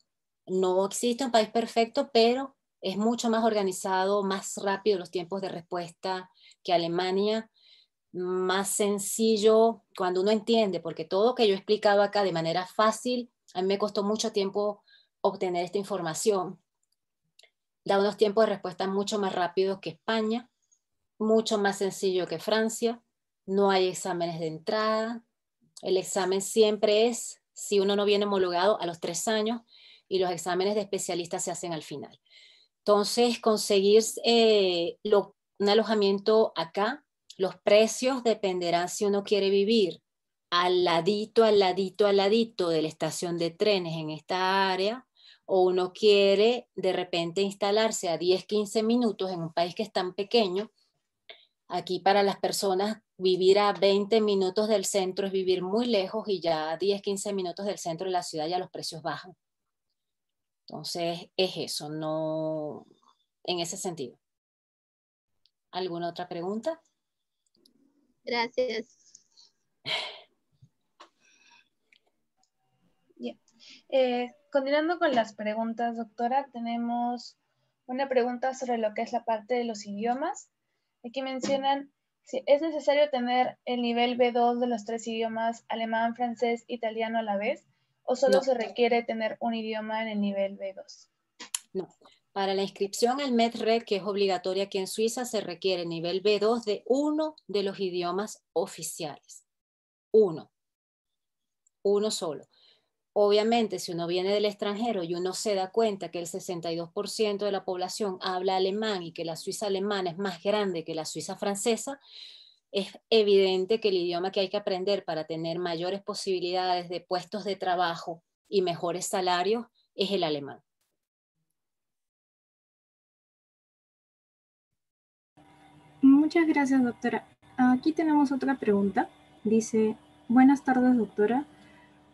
no existe un país perfecto, pero es mucho más organizado, más rápido los tiempos de respuesta que Alemania, más sencillo cuando uno entiende, porque todo que yo he explicado acá de manera fácil, a mí me costó mucho tiempo obtener esta información. Da unos tiempos de respuesta mucho más rápidos que España, mucho más sencillo que Francia, no hay exámenes de entrada, el examen siempre es, si uno no viene homologado, a los tres años y los exámenes de especialistas se hacen al final. Entonces, conseguir eh, un alojamiento acá, los precios dependerán si uno quiere vivir al ladito, al ladito, al ladito de la estación de trenes en esta área, o uno quiere de repente instalarse a 10, 15 minutos en un país que es tan pequeño. Aquí para las personas vivir a 20 minutos del centro es vivir muy lejos y ya a 10, 15 minutos del centro de la ciudad ya los precios bajan. Entonces, es eso, no en ese sentido. ¿Alguna otra pregunta? Gracias. [laughs] Eh, continuando con las preguntas, doctora, tenemos una pregunta sobre lo que es la parte de los idiomas. Aquí mencionan si es necesario tener el nivel B2 de los tres idiomas, alemán, francés, italiano a la vez o solo se requiere tener un idioma en el nivel B2? No. Para la inscripción al MedRed, que es obligatoria aquí en Suiza, se requiere nivel B2 de uno de los idiomas oficiales. Uno. Uno solo. Obviamente, si uno viene del extranjero y uno se da cuenta que el 62% de la población habla alemán y que la Suiza alemana es más grande que la Suiza francesa, es evidente que el idioma que hay que aprender para tener mayores posibilidades de puestos de trabajo y mejores salarios es el alemán. Muchas gracias, doctora. Aquí tenemos otra pregunta. Dice, buenas tardes, doctora.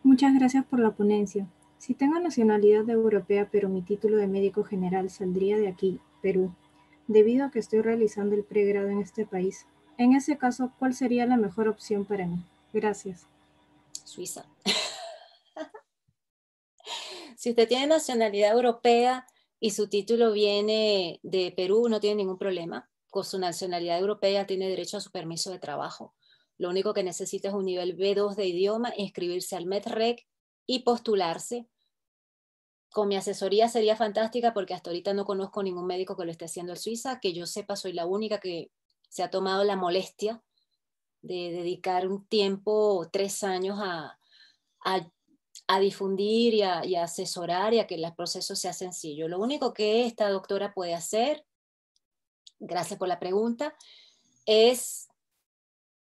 Muchas gracias por la ponencia. Si tengo nacionalidad europea, pero mi título de médico general saldría de aquí, Perú, debido a que estoy realizando el pregrado en este país, en ese caso, ¿cuál sería la mejor opción para mí? Gracias. Suiza. [laughs] si usted tiene nacionalidad europea y su título viene de Perú, no tiene ningún problema. Con su nacionalidad europea tiene derecho a su permiso de trabajo. Lo único que necesita es un nivel B2 de idioma, inscribirse al MedRec y postularse. Con mi asesoría sería fantástica porque hasta ahorita no conozco ningún médico que lo esté haciendo en Suiza. Que yo sepa, soy la única que se ha tomado la molestia de dedicar un tiempo, tres años, a, difundir y a, asesorar y a que el proceso sea sencillo. Lo único que esta doctora puede hacer, gracias por la pregunta, es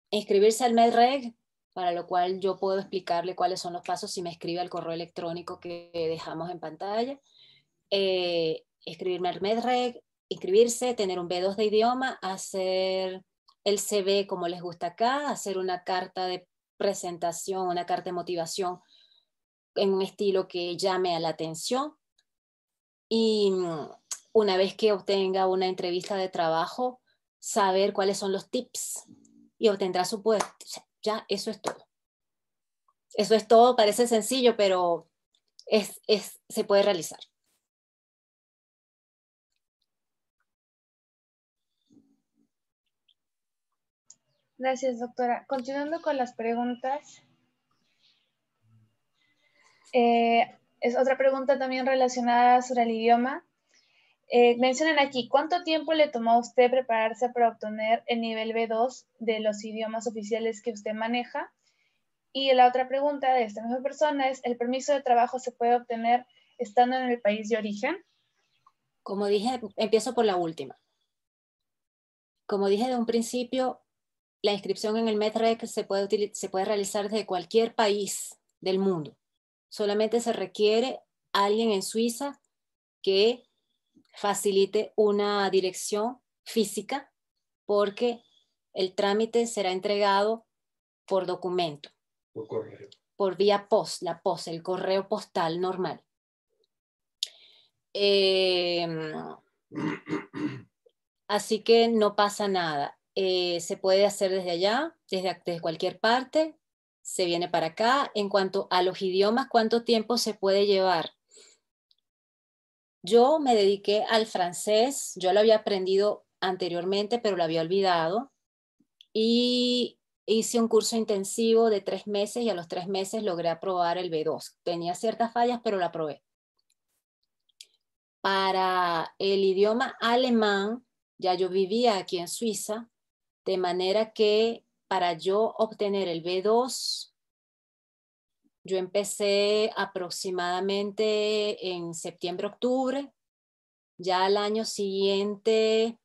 inscribirse al MedReg, para lo cual yo puedo explicarle cuáles son los pasos si me escribe al correo electrónico que dejamos en pantalla. Eh, escribirme al MedReg, inscribirse, tener un B2 de idioma, hacer el CV como les gusta acá, hacer una carta de presentación, una carta de motivación en un estilo que llame a la atención. Y mm, una vez que obtenga una entrevista de trabajo, saber cuáles son los tips y obtendrá su puesto. Ya, eso es todo. Eso es todo, parece sencillo, pero es, es, se puede realizar. Gracias, doctora. Continuando con las preguntas. Eh, es otra pregunta también relacionada sobre el idioma. Eh, mencionan aquí, ¿cuánto tiempo le tomó a usted prepararse para obtener el nivel B2 de los idiomas oficiales que usted maneja? Y la otra pregunta de esta misma persona es, ¿el permiso de trabajo se puede obtener estando en el país de origen? Como dije, empiezo por la última. Como dije de un principio, la inscripción en el MedRec se puede, realizar desde cualquier país del mundo. Solamente se requiere alguien en Suiza que facilite una dirección física porque el trámite será entregado por documento. Por correo. Por vía post, la post, el correo postal normal. Em, [clears throat] así que no pasa nada. Eh, se puede hacer desde allá, desde, cualquier parte, se viene para acá. En cuanto a los idiomas, ¿cuánto tiempo se puede llevar? Yo me dediqué al francés, yo lo había aprendido anteriormente, pero lo había olvidado. Y hice un curso intensivo de tres meses y a los tres meses logré aprobar el B2. Tenía ciertas fallas, pero lo aprobé. Para el idioma alemán, ya yo vivía aquí en Suiza, de manera que para yo obtener el B2, yo empecé aproximadamente en septiembre, octubre. Ya al año siguiente,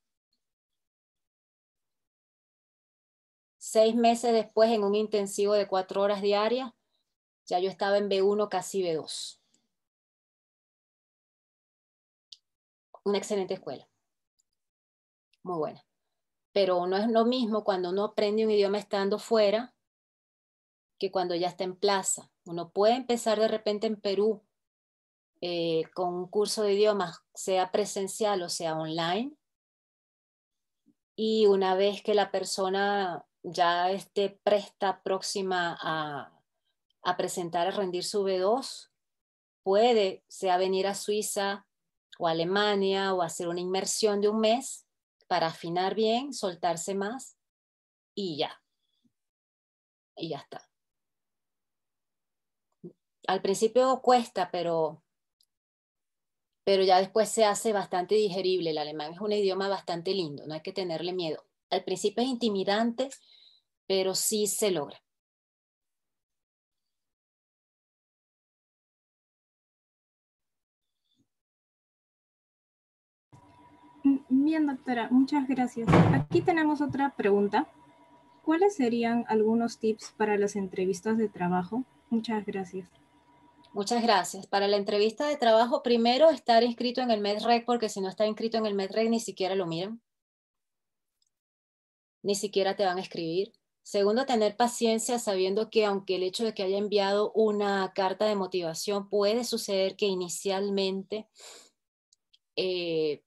seis meses después, en un intensivo de cuatro horas diarias, ya yo estaba en B1, casi B2. Una excelente escuela. Muy buena pero no es lo mismo cuando uno aprende un idioma estando fuera que cuando ya está en plaza. Uno puede empezar de repente en Perú eh, con un curso de idiomas, sea presencial o sea online. Y una vez que la persona ya esté presta, próxima a, presentar, a rendir su B2, puede, sea venir a Suiza o Alemania o hacer una inmersión de un mes para afinar bien, soltarse más y ya. Y ya está. Al principio cuesta, pero, pero ya después se hace bastante digerible. El alemán es un idioma bastante lindo, no hay que tenerle miedo. Al principio es intimidante, pero sí se logra. Bien, doctora, muchas gracias. Aquí tenemos otra pregunta. ¿Cuáles serían algunos tips para las entrevistas de trabajo? Muchas gracias. Muchas gracias. Para la entrevista de trabajo, primero estar inscrito en el MedRec, porque si no está inscrito en el MedRec, ni siquiera lo miran. Ni siquiera te van a escribir. Segundo, tener paciencia sabiendo que aunque el hecho de que haya enviado una carta de motivación puede suceder que inicialmente eh,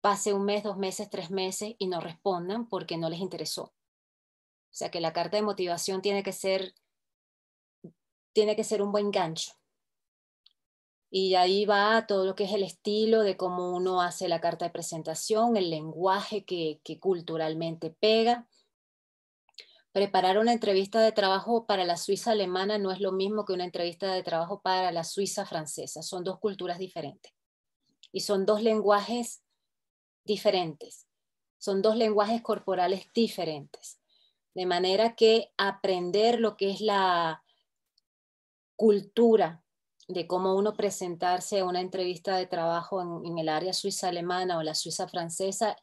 pase un mes, dos meses, tres meses y no respondan porque no les interesó. O sea que la carta de motivación tiene que ser, tiene que ser un buen gancho. Y ahí va todo lo que es el estilo de cómo uno hace la carta de presentación, el lenguaje que, que culturalmente pega. Preparar una entrevista de trabajo para la Suiza alemana no es lo mismo que una entrevista de trabajo para la Suiza francesa. Son dos culturas diferentes. Y son dos lenguajes diferentes. Son dos lenguajes corporales diferentes. De manera que aprender lo que es la cultura de cómo uno presentarse a una entrevista de trabajo en, el área suiza alemana o la suiza francesa,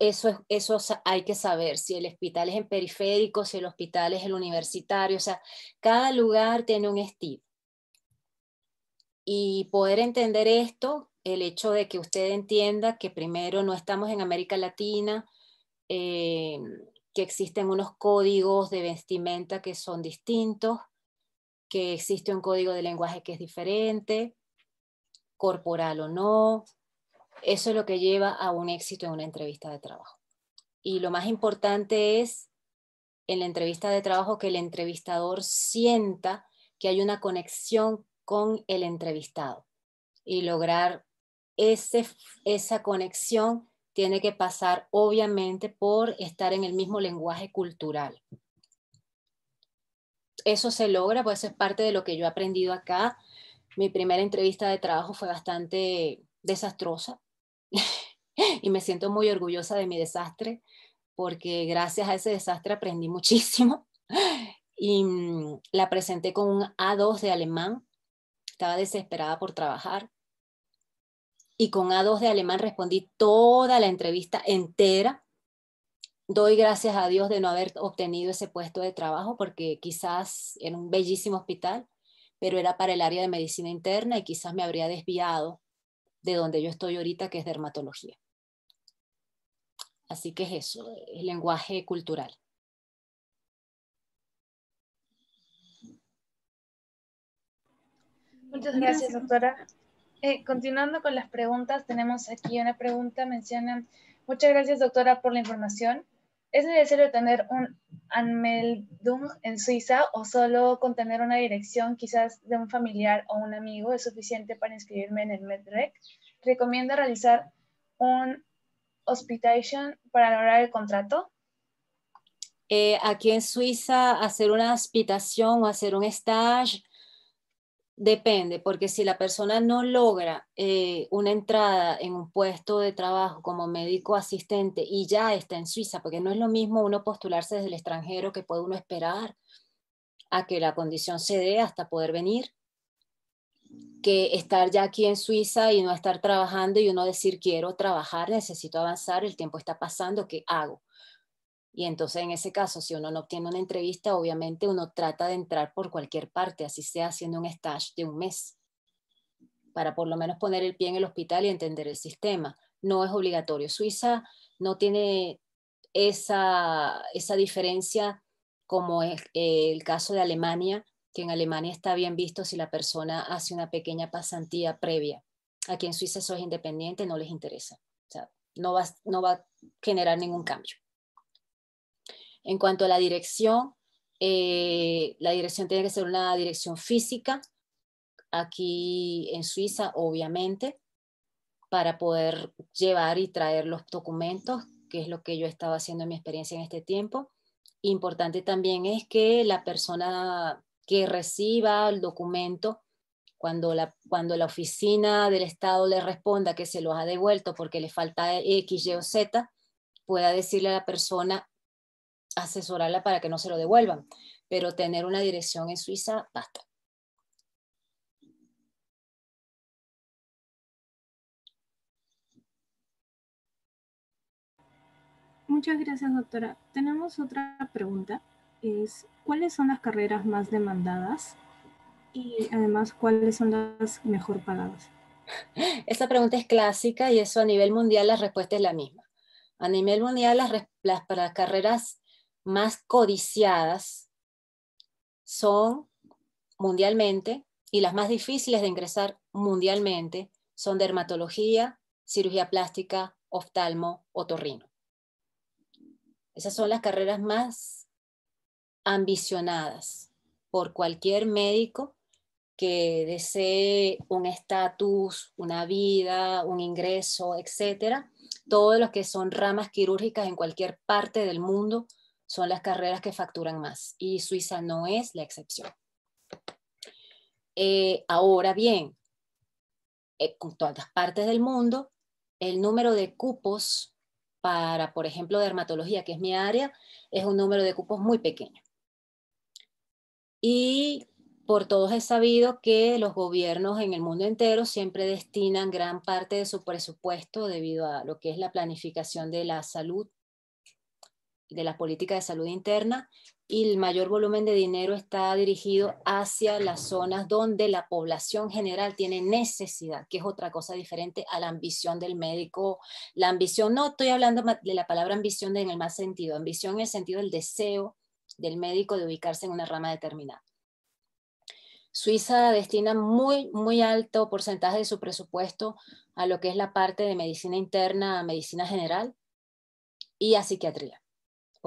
eso, eso hay que saber, si el hospital es en periférico, si el hospital es el universitario, o sea, cada lugar tiene un estilo y poder entender esto, el hecho de que usted entienda que primero no estamos en América Latina, eh, que existen unos códigos de vestimenta que son distintos, que existe un código de lenguaje que es diferente, corporal o no. Eso es lo que lleva a un éxito en una entrevista de trabajo. Y lo más importante es en la entrevista de trabajo que el entrevistador sienta que hay una conexión con el entrevistado. Y lograr ese, esa conexión tiene que pasar obviamente por estar en el mismo lenguaje cultural. Eso se logra, pues es parte de lo que yo he aprendido acá. Mi primera entrevista de trabajo fue bastante desastrosa [laughs] y me siento muy orgullosa de mi desastre porque gracias a ese desastre aprendí muchísimo [laughs] y mm, la presenté con un A2 de alemán estaba desesperada por trabajar. Y con A2 de alemán respondí toda la entrevista entera. Doy gracias a Dios de no haber obtenido ese puesto de trabajo porque quizás era un bellísimo hospital, pero era para el área de medicina interna y quizás me habría desviado de donde yo estoy ahorita, que es dermatología. Así que es eso, el lenguaje cultural. Muchas gracias, doctora. Eh, continuando con las preguntas, tenemos aquí una pregunta, Mencionan, muchas gracias doctora por la información. ¿Es necesario tener un Anmeldung en Suiza o solo contener una dirección quizás de un familiar o un amigo es suficiente para inscribirme en el MedRec? ¿Recomienda realizar un hospitation para lograr el contrato? Eh, aquí en Suiza, hacer una hospitación o hacer un stage Depende, porque si la persona no logra eh, una entrada en un puesto de trabajo como médico asistente y ya está en Suiza, porque no es lo mismo uno postularse desde el extranjero que puede uno esperar a que la condición se dé hasta poder venir, que estar ya aquí en Suiza y no estar trabajando y uno decir quiero trabajar, necesito avanzar, el tiempo está pasando, ¿qué hago? Y entonces en ese caso, si uno no obtiene una entrevista, obviamente uno trata de entrar por cualquier parte, así sea haciendo un stage de un mes, para por lo menos poner el pie en el hospital y entender el sistema. No es obligatorio. Suiza no tiene esa, esa diferencia como es eh, el caso de Alemania, que en Alemania está bien visto si la persona hace una pequeña pasantía previa. Aquí en Suiza eso es independiente, no les interesa. O sea, no va, no va a generar ningún cambio. En cuanto a la dirección, eh, la dirección tiene que ser una dirección física, aquí en Suiza, obviamente, para poder llevar y traer los documentos, que es lo que yo estaba haciendo en mi experiencia en este tiempo. Importante también es que la persona que reciba el documento, cuando la, cuando la oficina del Estado le responda que se los ha devuelto porque le falta X, Y o Z, pueda decirle a la persona, asesorarla para que no se lo devuelvan, pero tener una dirección en Suiza, basta. Muchas gracias, doctora. Tenemos otra pregunta. Es, ¿Cuáles son las carreras más demandadas? Y además, ¿cuáles son las mejor pagadas? [laughs] Esta pregunta es clásica y eso a nivel mundial la respuesta es la misma. A nivel mundial las, para las carreras más codiciadas son mundialmente y las más difíciles de ingresar mundialmente son dermatología, cirugía plástica, oftalmo, torrino. Esas son las carreras más ambicionadas por cualquier médico que desee un estatus, una vida, un ingreso, etcétera. Todos los que son ramas quirúrgicas en cualquier parte del mundo son las carreras que facturan más y Suiza no es la excepción. Eh, ahora bien, en eh, todas partes del mundo, el número de cupos para, por ejemplo, dermatología, que es mi área, es un número de cupos muy pequeño. Y por todos es sabido que los gobiernos en el mundo entero siempre destinan gran parte de su presupuesto debido a lo que es la planificación de la salud de la política de salud interna y el mayor volumen de dinero está dirigido hacia las zonas donde la población general tiene necesidad, que es otra cosa diferente a la ambición del médico. La ambición, no estoy hablando de la palabra ambición en el más sentido, ambición en el sentido del deseo del médico de ubicarse en una rama determinada. Suiza destina muy, muy alto porcentaje de su presupuesto a lo que es la parte de medicina interna, medicina general y a psiquiatría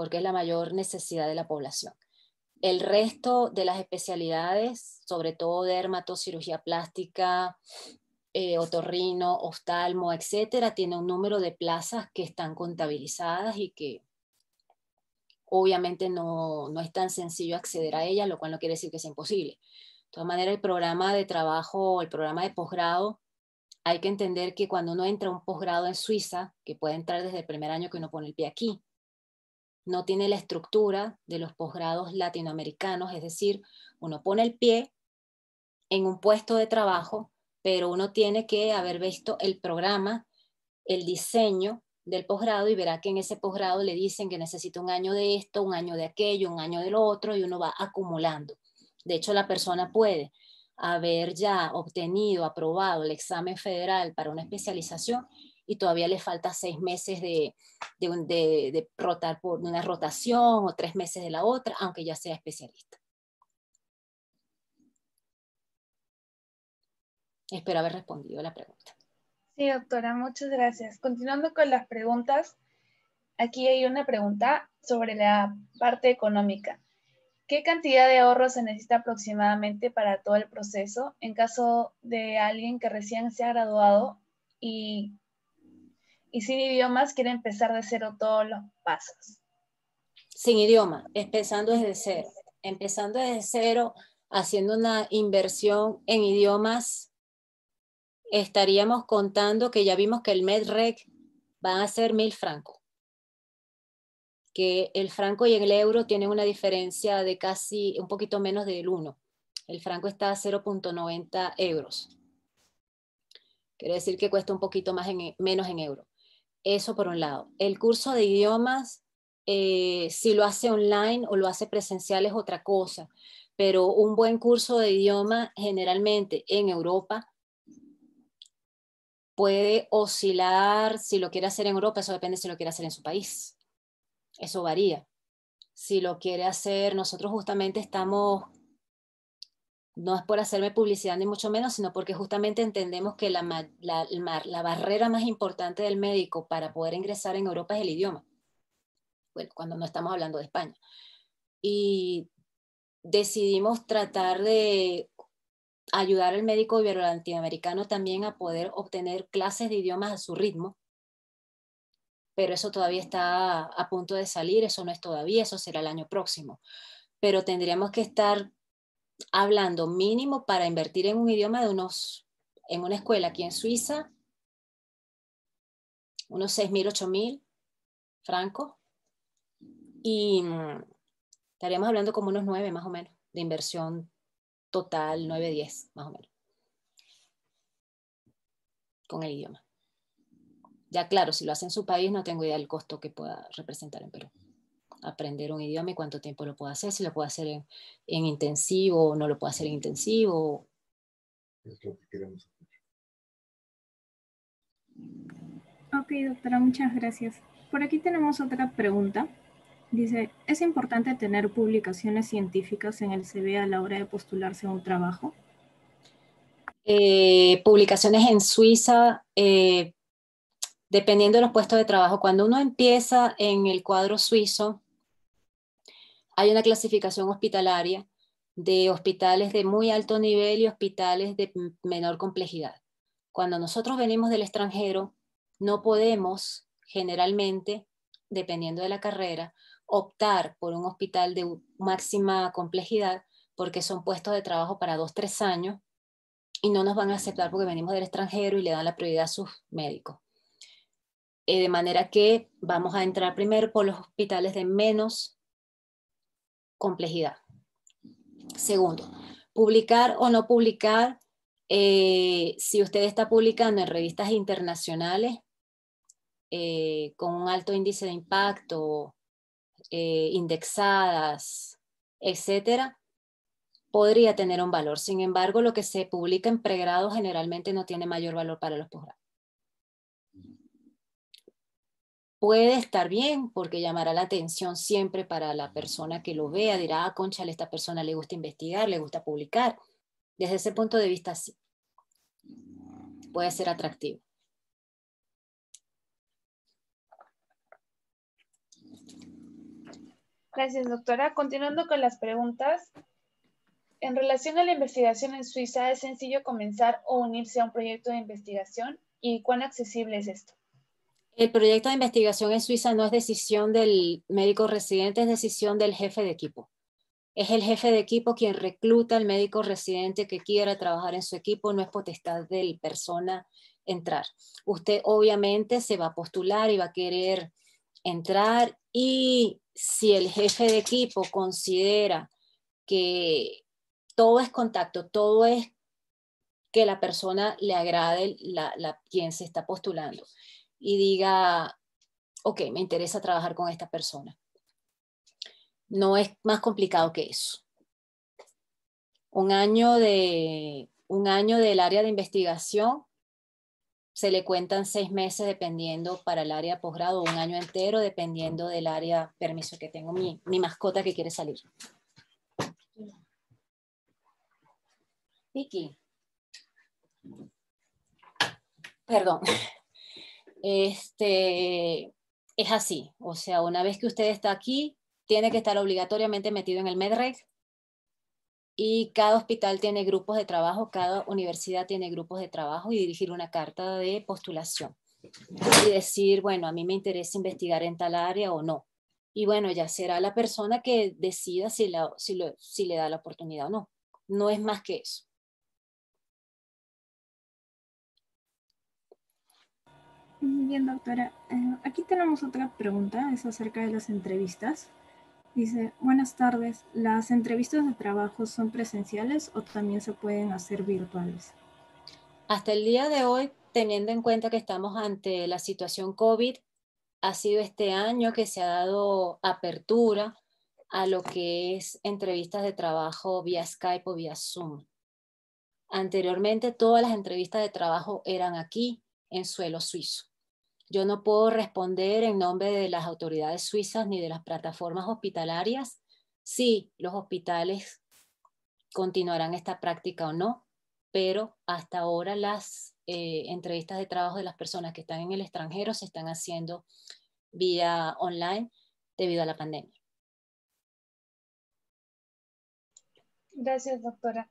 porque es la mayor necesidad de la población. El resto de las especialidades, sobre todo dermato, cirugía plástica, eh, otorrino, oftalmo, etcétera, tiene un número de plazas que están contabilizadas y que obviamente no, no es tan sencillo acceder a ellas, lo cual no quiere decir que sea imposible. De todas maneras, el programa de trabajo, el programa de posgrado, hay que entender que cuando uno entra a un posgrado en Suiza, que puede entrar desde el primer año que uno pone el pie aquí, no tiene la estructura de los posgrados latinoamericanos, es decir, uno pone el pie en un puesto de trabajo, pero uno tiene que haber visto el programa, el diseño del posgrado y verá que en ese posgrado le dicen que necesita un año de esto, un año de aquello, un año del otro y uno va acumulando. De hecho, la persona puede haber ya obtenido, aprobado el examen federal para una especialización y todavía le falta seis meses de, de, rotar por una rotación o tres meses de la otra, aunque ya sea especialista. Espero haber respondido la pregunta. Sí, doctora, muchas gracias. Continuando con las preguntas, aquí hay una pregunta sobre la parte económica. ¿Qué cantidad de ahorro se necesita aproximadamente para todo el proceso en caso de alguien que recién se ha graduado y y sin idiomas quiere empezar de cero todos los pasos. Sin idioma, empezando desde cero. Empezando desde cero, haciendo una inversión en idiomas, estaríamos contando que ya vimos que el MedRec va a ser mil francos. Que el franco y el euro tienen una diferencia de casi un poquito menos del 1. El franco está a 0.90 euros. Quiere decir que cuesta un poquito más en, menos en euro. Eso por un lado. El curso de idiomas, eh, si lo hace online o lo hace presencial es otra cosa, pero un buen curso de idioma generalmente en Europa puede oscilar, si lo quiere hacer en Europa, eso depende si lo quiere hacer en su país. Eso varía. Si lo quiere hacer, nosotros justamente estamos no es por hacerme publicidad ni mucho menos, sino porque justamente entendemos que la, barrera más importante del médico para poder ingresar en Europa es el idioma. Bueno, cuando no estamos hablando de España. Y decidimos tratar de ayudar al médico ibero-latinoamericano también a poder obtener clases de idiomas a su ritmo, pero eso todavía está a punto de salir, eso no es todavía, eso será el año próximo. Pero tendríamos que estar hablando mínimo para invertir en un idioma de unos, en una escuela aquí en Suiza, unos 6.000, 8.000 francos. Y mm, estaríamos hablando como unos 9 más o menos de inversión total, 9, 10 más o menos. Con el idioma. Ya claro, si lo hace en su país, no tengo idea del costo que pueda representar en Perú aprender un idioma y cuánto tiempo lo puedo hacer, si lo puedo hacer en, intensivo o no lo puedo hacer en intensivo. queremos Ok, doctora, muchas gracias. Por aquí tenemos otra pregunta. Dice, ¿es importante tener publicaciones científicas en el CV a la hora de postularse a un trabajo? Eh, publicaciones en Suiza, eh, dependiendo de los puestos de trabajo. Cuando uno empieza en el cuadro suizo, hay una clasificación hospitalaria de hospitales de muy alto nivel y hospitales de menor complejidad. Cuando nosotros venimos del extranjero, no podemos generalmente, dependiendo de la carrera, optar por un hospital de máxima complejidad porque son puestos de trabajo para dos, tres años y no nos van a aceptar porque venimos del extranjero y le dan la prioridad a sus médicos. Eh, de manera que vamos a entrar primero por los hospitales de menos complejidad. Segundo, publicar o no publicar. Eh, si usted está publicando en revistas internacionales eh, con un alto índice de impacto, eh, indexadas, etcétera, podría tener un valor. Sin embargo, lo que se publica en pregrado generalmente no tiene mayor valor para los posgrados. puede estar bien porque llamará la atención siempre para la persona que lo vea, dirá, ah, concha, a esta persona le gusta investigar, le gusta publicar. Desde ese punto de vista, sí. Puede ser atractivo. Gracias, doctora. Continuando con las preguntas, en relación a la investigación en Suiza, ¿es sencillo comenzar o unirse a un proyecto de investigación? ¿Y cuán accesible es esto? El proyecto de investigación en Suiza no es decisión del médico residente, es decisión del jefe de equipo. Es el jefe de equipo quien recluta al médico residente que quiera trabajar en su equipo, no es potestad del persona entrar. Usted obviamente se va a postular y va a querer entrar y si el jefe de equipo considera que todo es contacto, todo es que la persona le agrade la, quien se está postulando y diga, ok, me interesa trabajar con esta persona. No es más complicado que eso. Un año, de, un año del área de investigación se le cuentan seis meses dependiendo para el área posgrado, un año entero dependiendo del área, permiso que tengo mi, mi mascota que quiere salir. Vicky. Perdón, este, es así. O sea, una vez que usted está aquí, tiene que estar obligatoriamente metido en el MEDREG y cada hospital tiene grupos de trabajo, cada universidad tiene grupos de trabajo y dirigir una carta de postulación y decir, bueno, a mí me interesa investigar en tal área o no. Y bueno, ya será la persona que decida si, si le da la oportunidad o no. No es más que eso. Bien, doctora. Eh, aquí tenemos otra pregunta, es acerca de las entrevistas. Dice, buenas tardes, ¿las entrevistas de trabajo son presenciales o también se pueden hacer virtuales? Hasta el día de hoy, teniendo en cuenta que estamos ante la situación COVID, ha sido este año que se ha dado apertura a lo que es entrevistas de trabajo vía Skype o vía Zoom. Anteriormente todas las entrevistas de trabajo eran aquí, en suelo suizo. Yo no puedo responder en nombre de las autoridades suizas ni de las plataformas hospitalarias si los hospitales continuarán esta práctica o no, pero hasta ahora las eh, entrevistas de trabajo de las personas que están en el extranjero se están haciendo vía online debido a la pandemia. Gracias, doctora.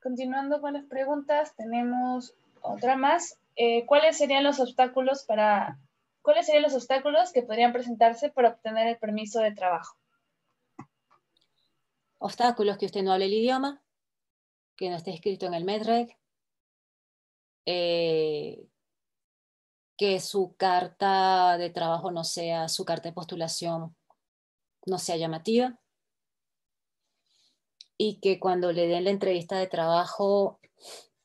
Continuando con las preguntas, tenemos otra más eh, ¿cuáles serían los obstáculos para, cuáles serían los obstáculos que podrían presentarse para obtener el permiso de trabajo? Obstáculos que usted no hable el idioma, que no esté escrito en el MEDREG, eh, que su carta de trabajo no sea, su carta de postulación no sea llamativa y que cuando le den la entrevista de trabajo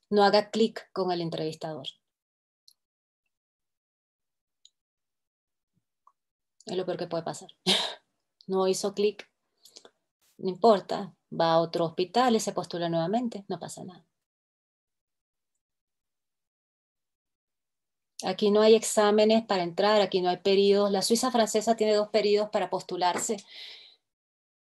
no haga clic con el entrevistador. Es lo peor que puede pasar. [laughs] no hizo clic, no importa, va a otro hospital y se postula nuevamente, no pasa nada. Aquí no hay exámenes para entrar, aquí no hay periodos. La Suiza francesa tiene dos periodos para postularse,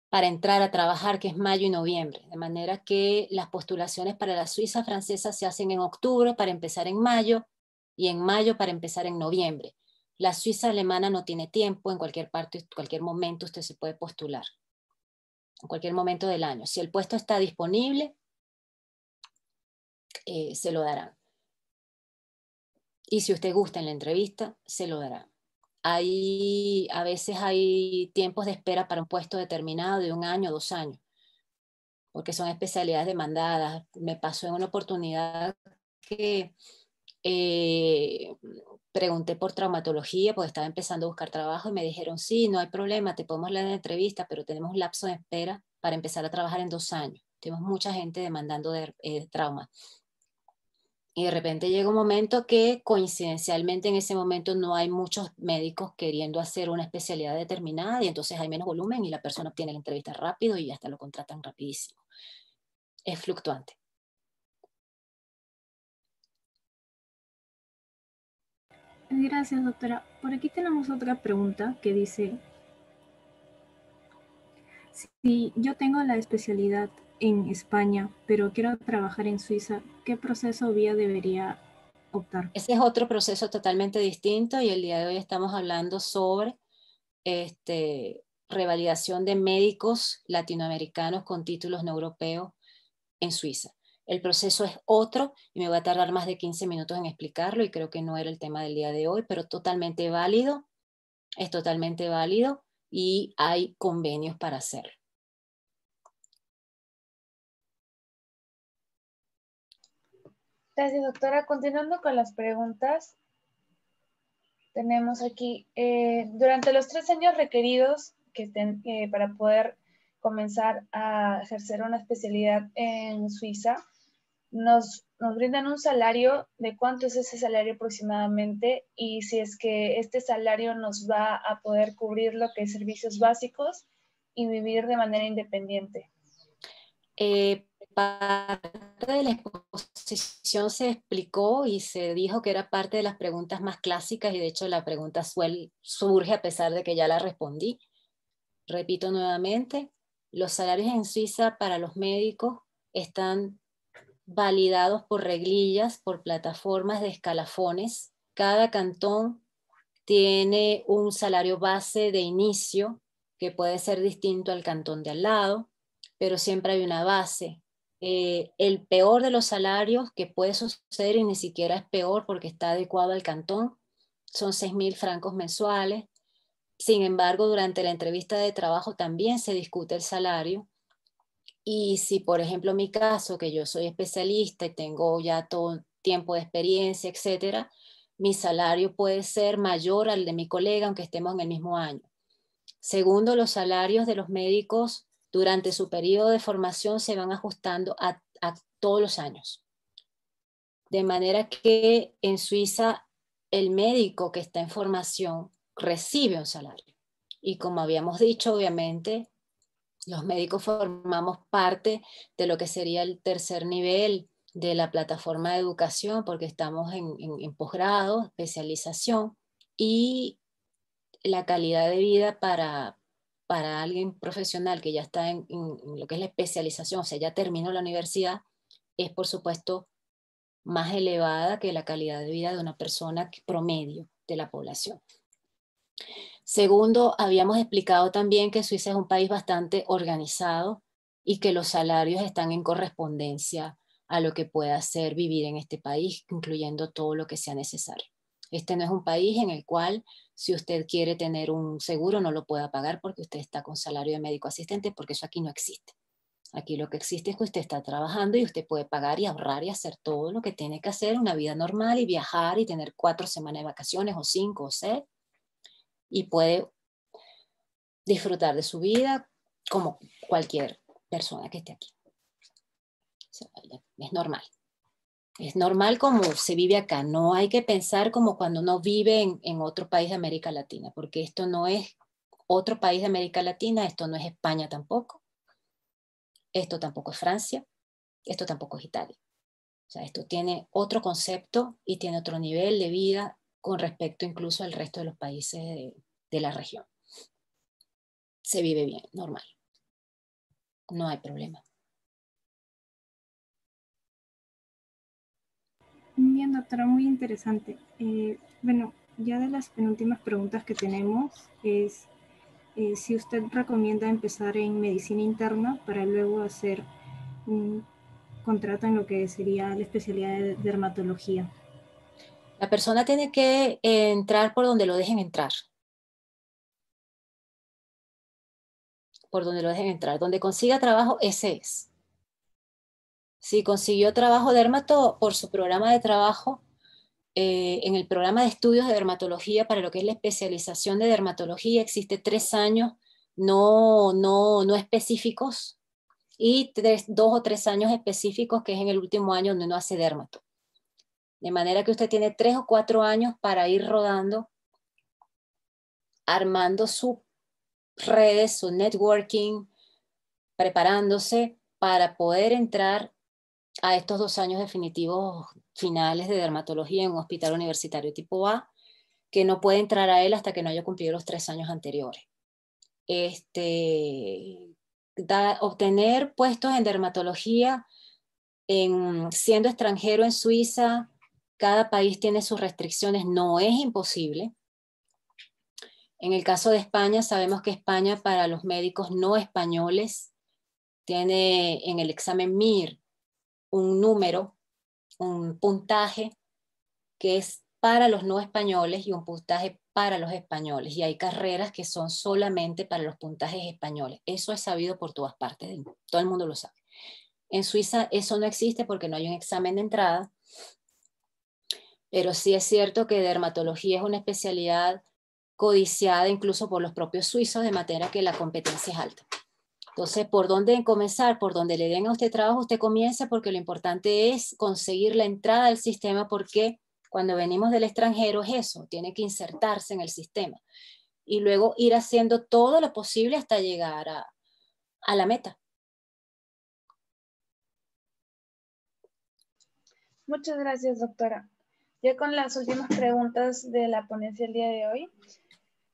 para entrar a trabajar, que es mayo y noviembre. De manera que las postulaciones para la Suiza francesa se hacen en octubre para empezar en mayo y en mayo para empezar en noviembre. La Suiza alemana no tiene tiempo, en cualquier parte, en cualquier momento usted se puede postular, en cualquier momento del año. Si el puesto está disponible, eh, se lo darán. Y si usted gusta en la entrevista, se lo darán. Hay, a veces hay tiempos de espera para un puesto determinado de un año, dos años, porque son especialidades demandadas. Me pasó en una oportunidad que eh, pregunté por traumatología, porque estaba empezando a buscar trabajo y me dijeron, sí, no hay problema, te podemos leer en entrevista, pero tenemos un lapso de espera para empezar a trabajar en dos años. Tenemos mucha gente demandando de eh, trauma. Y de repente llega un momento que coincidencialmente en ese momento no hay muchos médicos queriendo hacer una especialidad determinada y entonces hay menos volumen y la persona obtiene la entrevista rápido y hasta lo contratan rapidísimo. Es fluctuante. Gracias, doctora. Por aquí tenemos otra pregunta que dice, si yo tengo la especialidad en España, pero quiero trabajar en Suiza, ¿qué proceso vía debería optar? Ese es otro proceso totalmente distinto y el día de hoy estamos hablando sobre este, revalidación de médicos latinoamericanos con títulos no europeos en Suiza el proceso es otro y me voy a tardar más de 15 minutos en explicarlo y creo que no era el tema del día de hoy, pero totalmente válido, es totalmente válido y hay convenios para hacerlo. Gracias, doctora. Continuando con las preguntas, tenemos aquí, eh, durante los tres años requeridos que estén eh, para poder comenzar a ejercer una especialidad en Suiza, nos, brindan un salario, de cuánto es ese salario aproximadamente y si es que este salario nos va a poder cubrir lo que es servicios básicos y vivir de manera independiente. Eh, parte de la exposición se explicó y se dijo que era parte de las preguntas más clásicas y de hecho la pregunta surge a pesar de que ya la respondí. Repito nuevamente, los salarios en Suiza para los médicos están validados por reglillas, por plataformas de escalafones. Cada cantón tiene un salario base de inicio que puede ser distinto al cantón de al lado, pero siempre hay una base. Eh, el peor de los salarios que puede suceder y ni siquiera es peor porque está adecuado al cantón son 6.000 francos mensuales. Sin embargo, durante la entrevista de trabajo también se discute el salario y si, por ejemplo, en mi caso, que yo soy especialista y tengo ya todo tiempo de experiencia, etcétera, mi salario puede ser mayor al de mi colega, aunque estemos en el mismo año. Segundo, los salarios de los médicos durante su periodo de formación se van ajustando a todos los años. De manera que en Suiza el médico que está en formación recibe un salario. Y como habíamos dicho, obviamente, los médicos formamos parte de lo que sería el tercer nivel de la plataforma de educación porque estamos en, posgrado, especialización y la calidad de vida para, alguien profesional que ya está en, en, lo que es la especialización, o sea, ya terminó la universidad, es por supuesto más elevada que la calidad de vida de una persona promedio de la población. Segundo, habíamos explicado también que Suiza es un país bastante organizado y que los salarios están en correspondencia a lo que pueda hacer vivir en este país, incluyendo todo lo que sea necesario. Este no es un país en el cual si usted quiere tener un seguro no lo pueda pagar porque usted está con salario de médico asistente, porque eso aquí no existe. Aquí lo que existe es que usted está trabajando y usted puede pagar y ahorrar y hacer todo lo que tiene que hacer, una vida normal y viajar y tener cuatro semanas de vacaciones o cinco o seis y puede disfrutar de su vida como cualquier persona que esté aquí. es normal. Es normal como se vive acá. No hay que pensar como cuando uno vive en, otro país de América Latina, porque esto no es otro país de América Latina, esto no es España tampoco, esto tampoco es Francia, esto tampoco es Italia. O sea, esto tiene otro concepto y tiene otro nivel de vida con respecto incluso al resto de los países de, de la región. Se vive bien, normal. No hay problema. Bien, doctora, muy interesante. Eh, bueno, ya de las penúltimas preguntas que tenemos es eh, si usted recomienda empezar en medicina interna para luego hacer un contrato en lo que sería la especialidad de dermatología. La persona tiene que entrar por donde lo dejen entrar. por donde lo dejen entrar. Donde consiga trabajo, ese es. Si consiguió trabajo de dermato por su programa de trabajo, eh, en el programa de estudios de dermatología, para lo que es la especialización de dermatología, existe tres años no, no, no específicos y tres, dos o tres años específicos, que es en el último año donde no hace dermato. De manera que usted tiene tres o cuatro años para ir rodando, armando su redes, su networking, preparándose para poder entrar a estos dos años definitivos finales de dermatología en un hospital universitario tipo A, que no puede entrar a él hasta que no haya cumplido los tres años anteriores. Este, obtener puestos en dermatología siendo extranjero en Suiza, cada país tiene sus restricciones, no es imposible. En el caso de España, sabemos que España para los médicos no españoles tiene en el examen MIR un número, un puntaje que es para los no españoles y un puntaje para los españoles. Y hay carreras que son solamente para los puntajes españoles. Eso es sabido por todas partes, todo el mundo lo sabe. En Suiza eso no existe porque no hay un examen de entrada, pero sí es cierto que dermatología es una especialidad codiciada incluso por los propios suizos, de materia que la competencia es alta. Entonces, por dónde comenzar, por dónde le den a usted trabajo, usted comienza porque lo importante es conseguir la entrada al sistema porque cuando venimos del extranjero es eso, tiene que insertarse en el sistema y luego ir haciendo todo lo posible hasta llegar a, la meta. Muchas gracias, doctora. Ya con las últimas preguntas de la ponencia del día de hoy,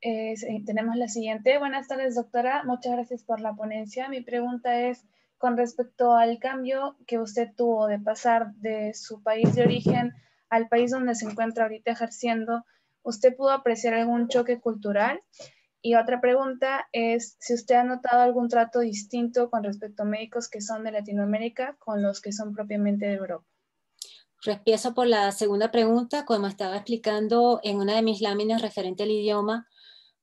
eh, tenemos la siguiente. Buenas tardes, doctora. Muchas gracias por la ponencia. Mi pregunta es con respecto al cambio que usted tuvo de pasar de su país de origen al país donde se encuentra ahorita ejerciendo. ¿Usted pudo apreciar algún choque cultural? Y otra pregunta es si usted ha notado algún trato distinto con respecto a médicos que son de Latinoamérica con los que son propiamente de Europa. Empiezo por la segunda pregunta. Como estaba explicando en una de mis láminas referente al idioma,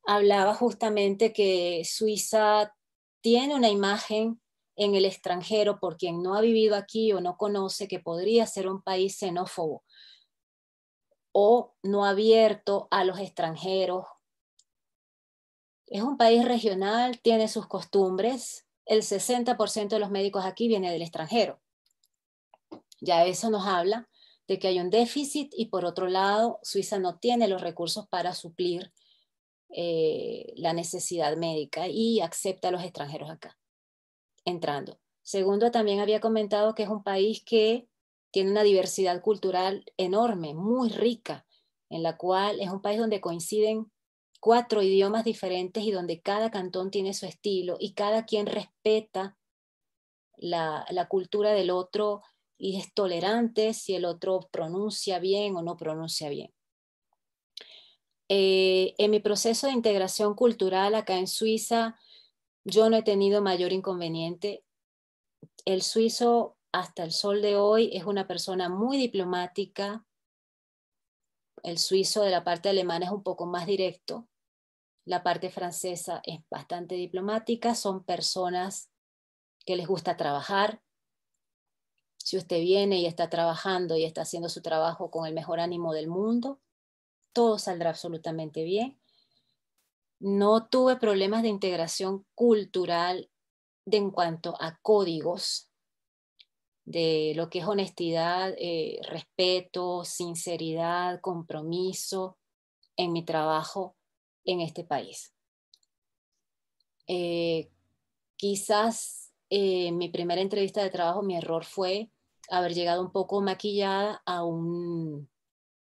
hablaba justamente que Suiza tiene una imagen en el extranjero por quien no ha vivido aquí o no conoce que podría ser un país xenófobo o no abierto a los extranjeros. Es un país regional, tiene sus costumbres. El 60% de los médicos aquí viene del extranjero. Ya eso nos habla de que hay un déficit y por otro lado, Suiza no tiene los recursos para suplir eh, la necesidad médica y acepta a los extranjeros acá, entrando. Segundo, también había comentado que es un país que tiene una diversidad cultural enorme, muy rica, en la cual es un país donde coinciden cuatro idiomas diferentes y donde cada cantón tiene su estilo y cada quien respeta la cultura del otro y es tolerante si el otro pronuncia bien o no pronuncia bien. Eh, en mi proceso de integración cultural acá en Suiza, yo no he tenido mayor inconveniente. El suizo, hasta el sol de hoy, es una persona muy diplomática. El suizo de la parte alemana es un poco más directo. La parte francesa es bastante diplomática. Son personas que les gusta trabajar. Si usted viene y está trabajando y está haciendo su trabajo con el mejor ánimo del mundo, todo saldrá absolutamente bien. No tuve problemas de integración cultural de en cuanto a códigos de lo que es honestidad, eh, respeto, sinceridad, compromiso en mi trabajo en este país. Eh, quizás en eh, mi primera entrevista de trabajo, mi error fue haber llegado un poco maquillada a un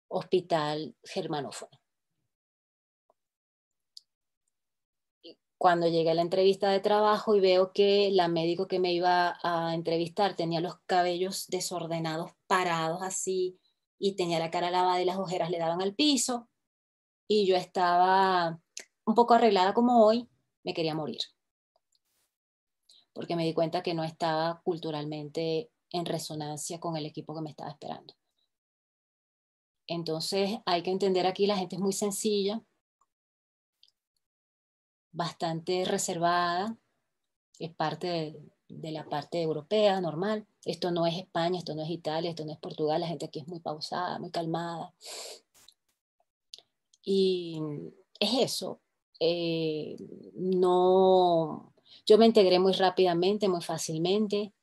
hospital germanófono. Cuando llegué a la entrevista de trabajo y veo que la médico que me iba a entrevistar tenía los cabellos desordenados, parados así, y tenía la cara lavada y las ojeras le daban al piso, y yo estaba un poco arreglada como hoy, me quería morir, porque me di cuenta que no estaba culturalmente en resonancia con el equipo que me estaba esperando. Entonces hay que entender aquí, la gente es muy sencilla, bastante reservada, es parte de, la parte europea normal. Esto no es España, esto no es Italia, esto no es Portugal, la gente aquí es muy pausada, muy calmada. Y es eso. Eh, no, yo me integré muy rápidamente, muy fácilmente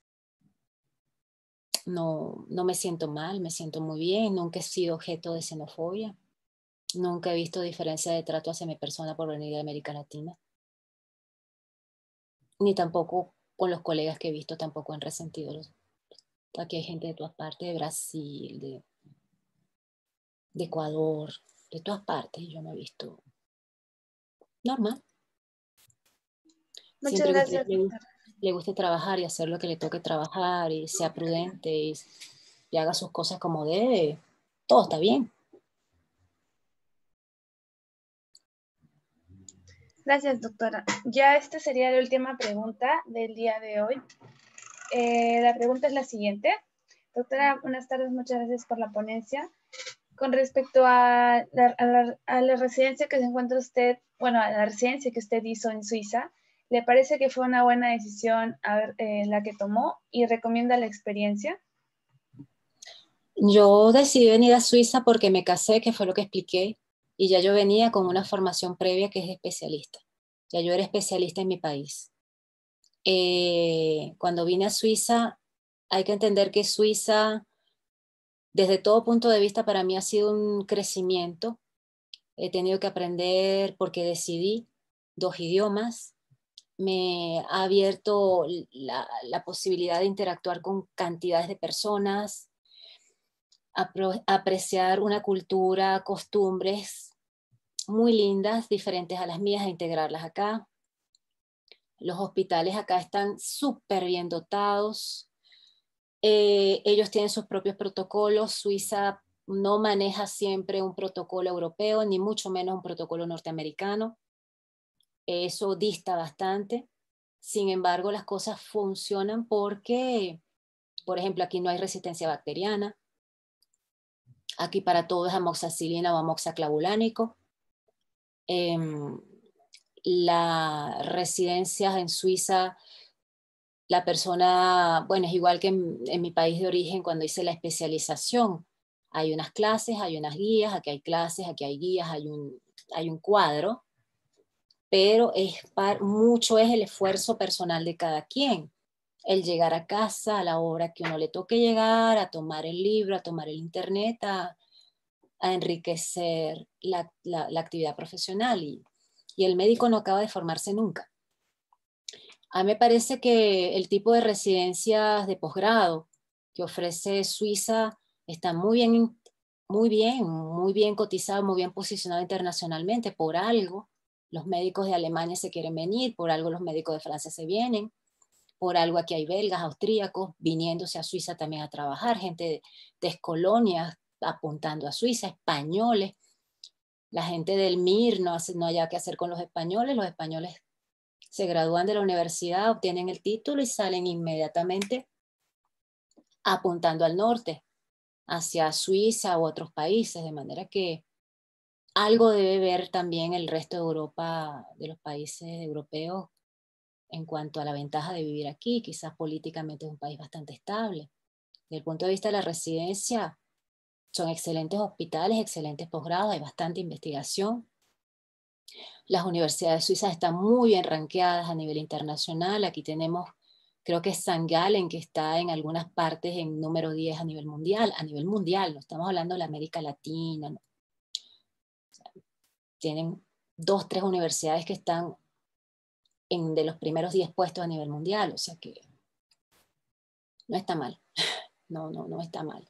no, no me siento mal, me siento muy bien, nunca he sido objeto de xenofobia, nunca he visto diferencia de trato hacia mi persona por venir de América Latina, ni tampoco con los colegas que he visto, tampoco han resentido. aquí hay gente de todas partes, de Brasil, de, Ecuador, de todas partes, yo me he visto normal. Muchas gracias le guste trabajar y hacer lo que le toque trabajar y sea prudente y, haga sus cosas como debe, todo está bien. Gracias, doctora. Ya esta sería la última pregunta del día de hoy. Eh, la pregunta es la siguiente. Doctora, buenas tardes, muchas gracias por la ponencia. Con respecto a a la residencia que se encuentra usted, bueno, a la residencia que usted hizo en Suiza, le parece que fue una buena decisión eh, la que tomó y recomienda la experiencia. Yo decidí venir a Suiza porque me casé, que fue lo que expliqué, y ya yo venía con una formación previa que es especialista. Ya yo era especialista en mi país. Eh, cuando vine a Suiza, hay que entender que Suiza, desde todo punto de vista, para mí ha sido un crecimiento. He tenido que aprender porque decidí dos idiomas, me ha abierto la, posibilidad de interactuar con cantidades de personas, apreciar una cultura, costumbres muy lindas, diferentes a las mías, e integrarlas acá. Los hospitales acá están súper bien dotados. Eh, ellos tienen sus propios protocolos. Suiza no maneja siempre un protocolo europeo, ni mucho menos un protocolo norteamericano. Eso dista bastante. Sin embargo, las cosas funcionan porque, por ejemplo, aquí no hay resistencia bacteriana. Aquí para todo es amoxacilina o amoxaclavulánico. Em, las residencias en Suiza, la persona, bueno, es igual que en, mi país de origen cuando hice la especialización. Hay unas clases, hay unas guías, aquí hay clases, aquí hay guías, hay un cuadro pero mucho es el esfuerzo personal de cada quien. El llegar a casa a la hora que uno le toque llegar, a tomar el libro, a tomar el internet, a, enriquecer la, actividad profesional. Y, el médico no acaba de formarse nunca. A mí me parece que el tipo de residencias de posgrado que ofrece Suiza está muy bien, muy bien, muy bien cotizado, muy bien posicionado internacionalmente por algo los médicos de Alemania se quieren venir, por algo los médicos de Francia se vienen, por algo aquí hay belgas, austríacos, viniéndose a Suiza también a trabajar, gente de, colonias apuntando a Suiza, españoles, la gente del MIR no, hace, no haya que hacer con los españoles, los españoles se gradúan de la universidad, obtienen el título y salen inmediatamente apuntando al norte, hacia Suiza u otros países, de manera que algo debe ver también el resto de Europa, de los países europeos, en cuanto a la ventaja de vivir aquí. Quizás políticamente es un país bastante estable. Desde el punto de vista de la residencia, son excelentes hospitales, excelentes posgrados, hay bastante investigación. Las universidades suizas están muy bien ranqueadas a nivel internacional. Aquí tenemos, creo que es San Galen, que está en algunas partes en número 10 a nivel mundial, a nivel mundial, no estamos hablando de la América Latina, tienen dos, tres universidades que están en de los primeros 10 puestos a nivel mundial, o sea que no está mal, [laughs] no, no, no está mal.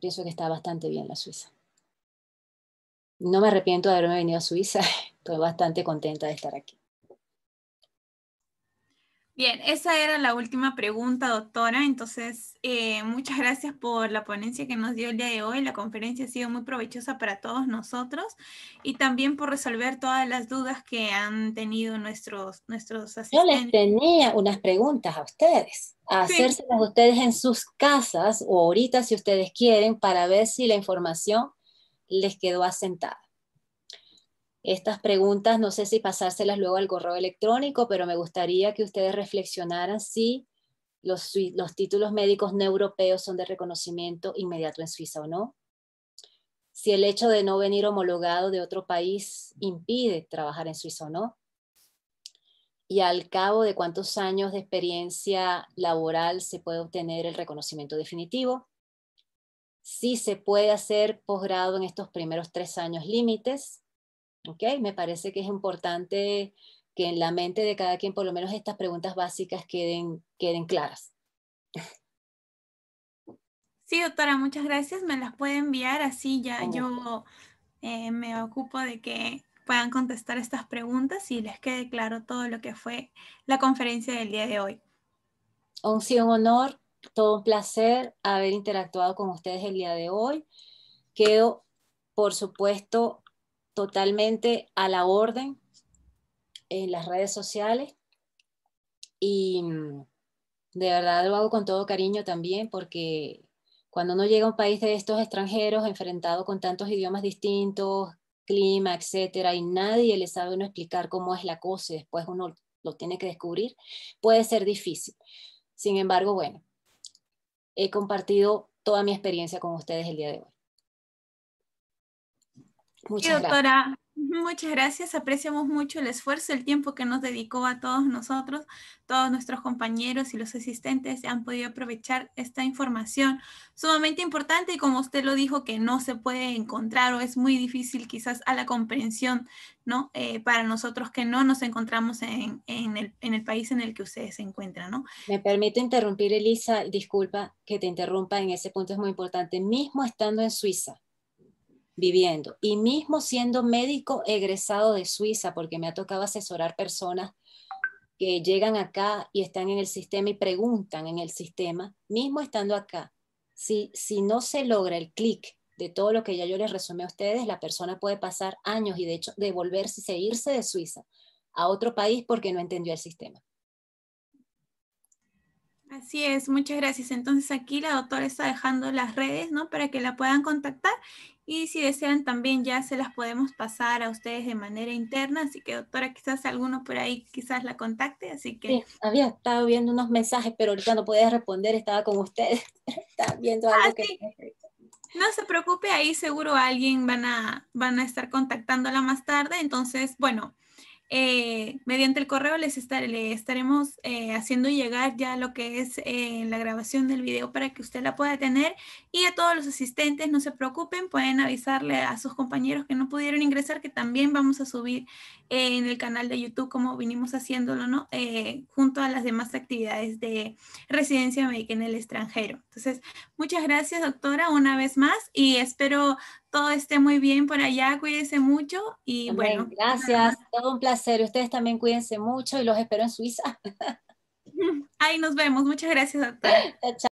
Pienso que está bastante bien la Suiza. No me arrepiento de haberme venido a Suiza, [laughs] estoy bastante contenta de estar aquí. Bien, esa era la última pregunta, doctora. Entonces, eh, muchas gracias por la ponencia que nos dio el día de hoy. La conferencia ha sido muy provechosa para todos nosotros y también por resolver todas las dudas que han tenido nuestros, nuestros asistentes. Yo les tenía unas preguntas a ustedes, a hacérselas ustedes en sus casas o ahorita si ustedes quieren para ver si la información les quedó asentada estas preguntas, no sé si pasárselas luego al correo electrónico, pero me gustaría que ustedes reflexionaran si los, títulos médicos no europeos son de reconocimiento inmediato en Suiza o no. Si el hecho de no venir homologado de otro país impide trabajar en Suiza o no. Y al cabo de cuántos años de experiencia laboral se puede obtener el reconocimiento definitivo. Si se puede hacer posgrado en estos primeros tres años límites me parece que es importante que en la mente de cada quien por lo menos estas preguntas básicas queden, queden claras. Sí, doctora, muchas gracias. Me las puede enviar, así ya oh. yo eh, me ocupo de que puedan contestar estas preguntas y les quede claro todo lo que fue la conferencia del día de hoy. Un sí, un honor, todo un placer haber interactuado con ustedes el día de hoy. Quedo, por supuesto, totalmente a la orden en las redes sociales y mm, de verdad lo hago con todo cariño también porque cuando uno llega a un país de estos extranjeros enfrentado con tantos idiomas distintos, clima, etcétera, y nadie le sabe uno explicar cómo es la cosa y después uno lo tiene que descubrir, puede ser difícil. Sin embargo, bueno, he compartido toda mi experiencia con ustedes el día de hoy. Muchas doctora, gracias. muchas gracias. Apreciamos mucho el esfuerzo, el tiempo que nos dedicó a todos nosotros. Todos nuestros compañeros y los asistentes han podido aprovechar esta información sumamente importante y como usted lo dijo, que no se puede encontrar o es muy difícil quizás a la comprensión, ¿no? Eh, para nosotros que no nos encontramos en, el, país en el que ustedes se encuentran, ¿no? Me permito interrumpir, Elisa, disculpa que te interrumpa en ese punto, es muy importante. Mismo estando en Suiza, viviendo. Y mismo siendo médico egresado de Suiza, porque me ha tocado asesorar personas que llegan acá y están en el sistema y preguntan en el sistema, mismo estando acá, si, si no se logra el clic de todo lo que ya yo les resumí a ustedes, la persona puede pasar años y de hecho devolverse, e irse de Suiza a otro país porque no entendió el sistema. Así es, muchas gracias. Entonces aquí la doctora está dejando las redes, ¿no? Para que la puedan contactar y si desean también ya se las podemos pasar a ustedes de manera interna, así que doctora, quizás alguno por ahí quizás la contacte, así que... Sí, había estado viendo unos mensajes, pero ahorita no podía responder, estaba con ustedes, [laughs] estaba viendo ah, algo que... No se preocupe, ahí seguro alguien van a, van a estar contactándola más tarde, entonces, bueno, eh, mediante el correo les, le estaremos eh, haciendo llegar ya lo que es eh, la grabación del video para que usted la pueda tener y a todos los asistentes no se preocupen, pueden avisarle a sus compañeros que no pudieron ingresar que también vamos a subir en el canal de YouTube como vinimos haciéndolo, ¿no? junto a las demás actividades de residencia médica en el extranjero. Entonces, muchas gracias doctora una vez más y espero todo esté muy bien por allá, cuídense mucho y bueno. Gracias, todo un placer. Ustedes también cuídense mucho y los espero en Suiza. [laughs] Ahí nos vemos. Muchas gracias a todos. [laughs]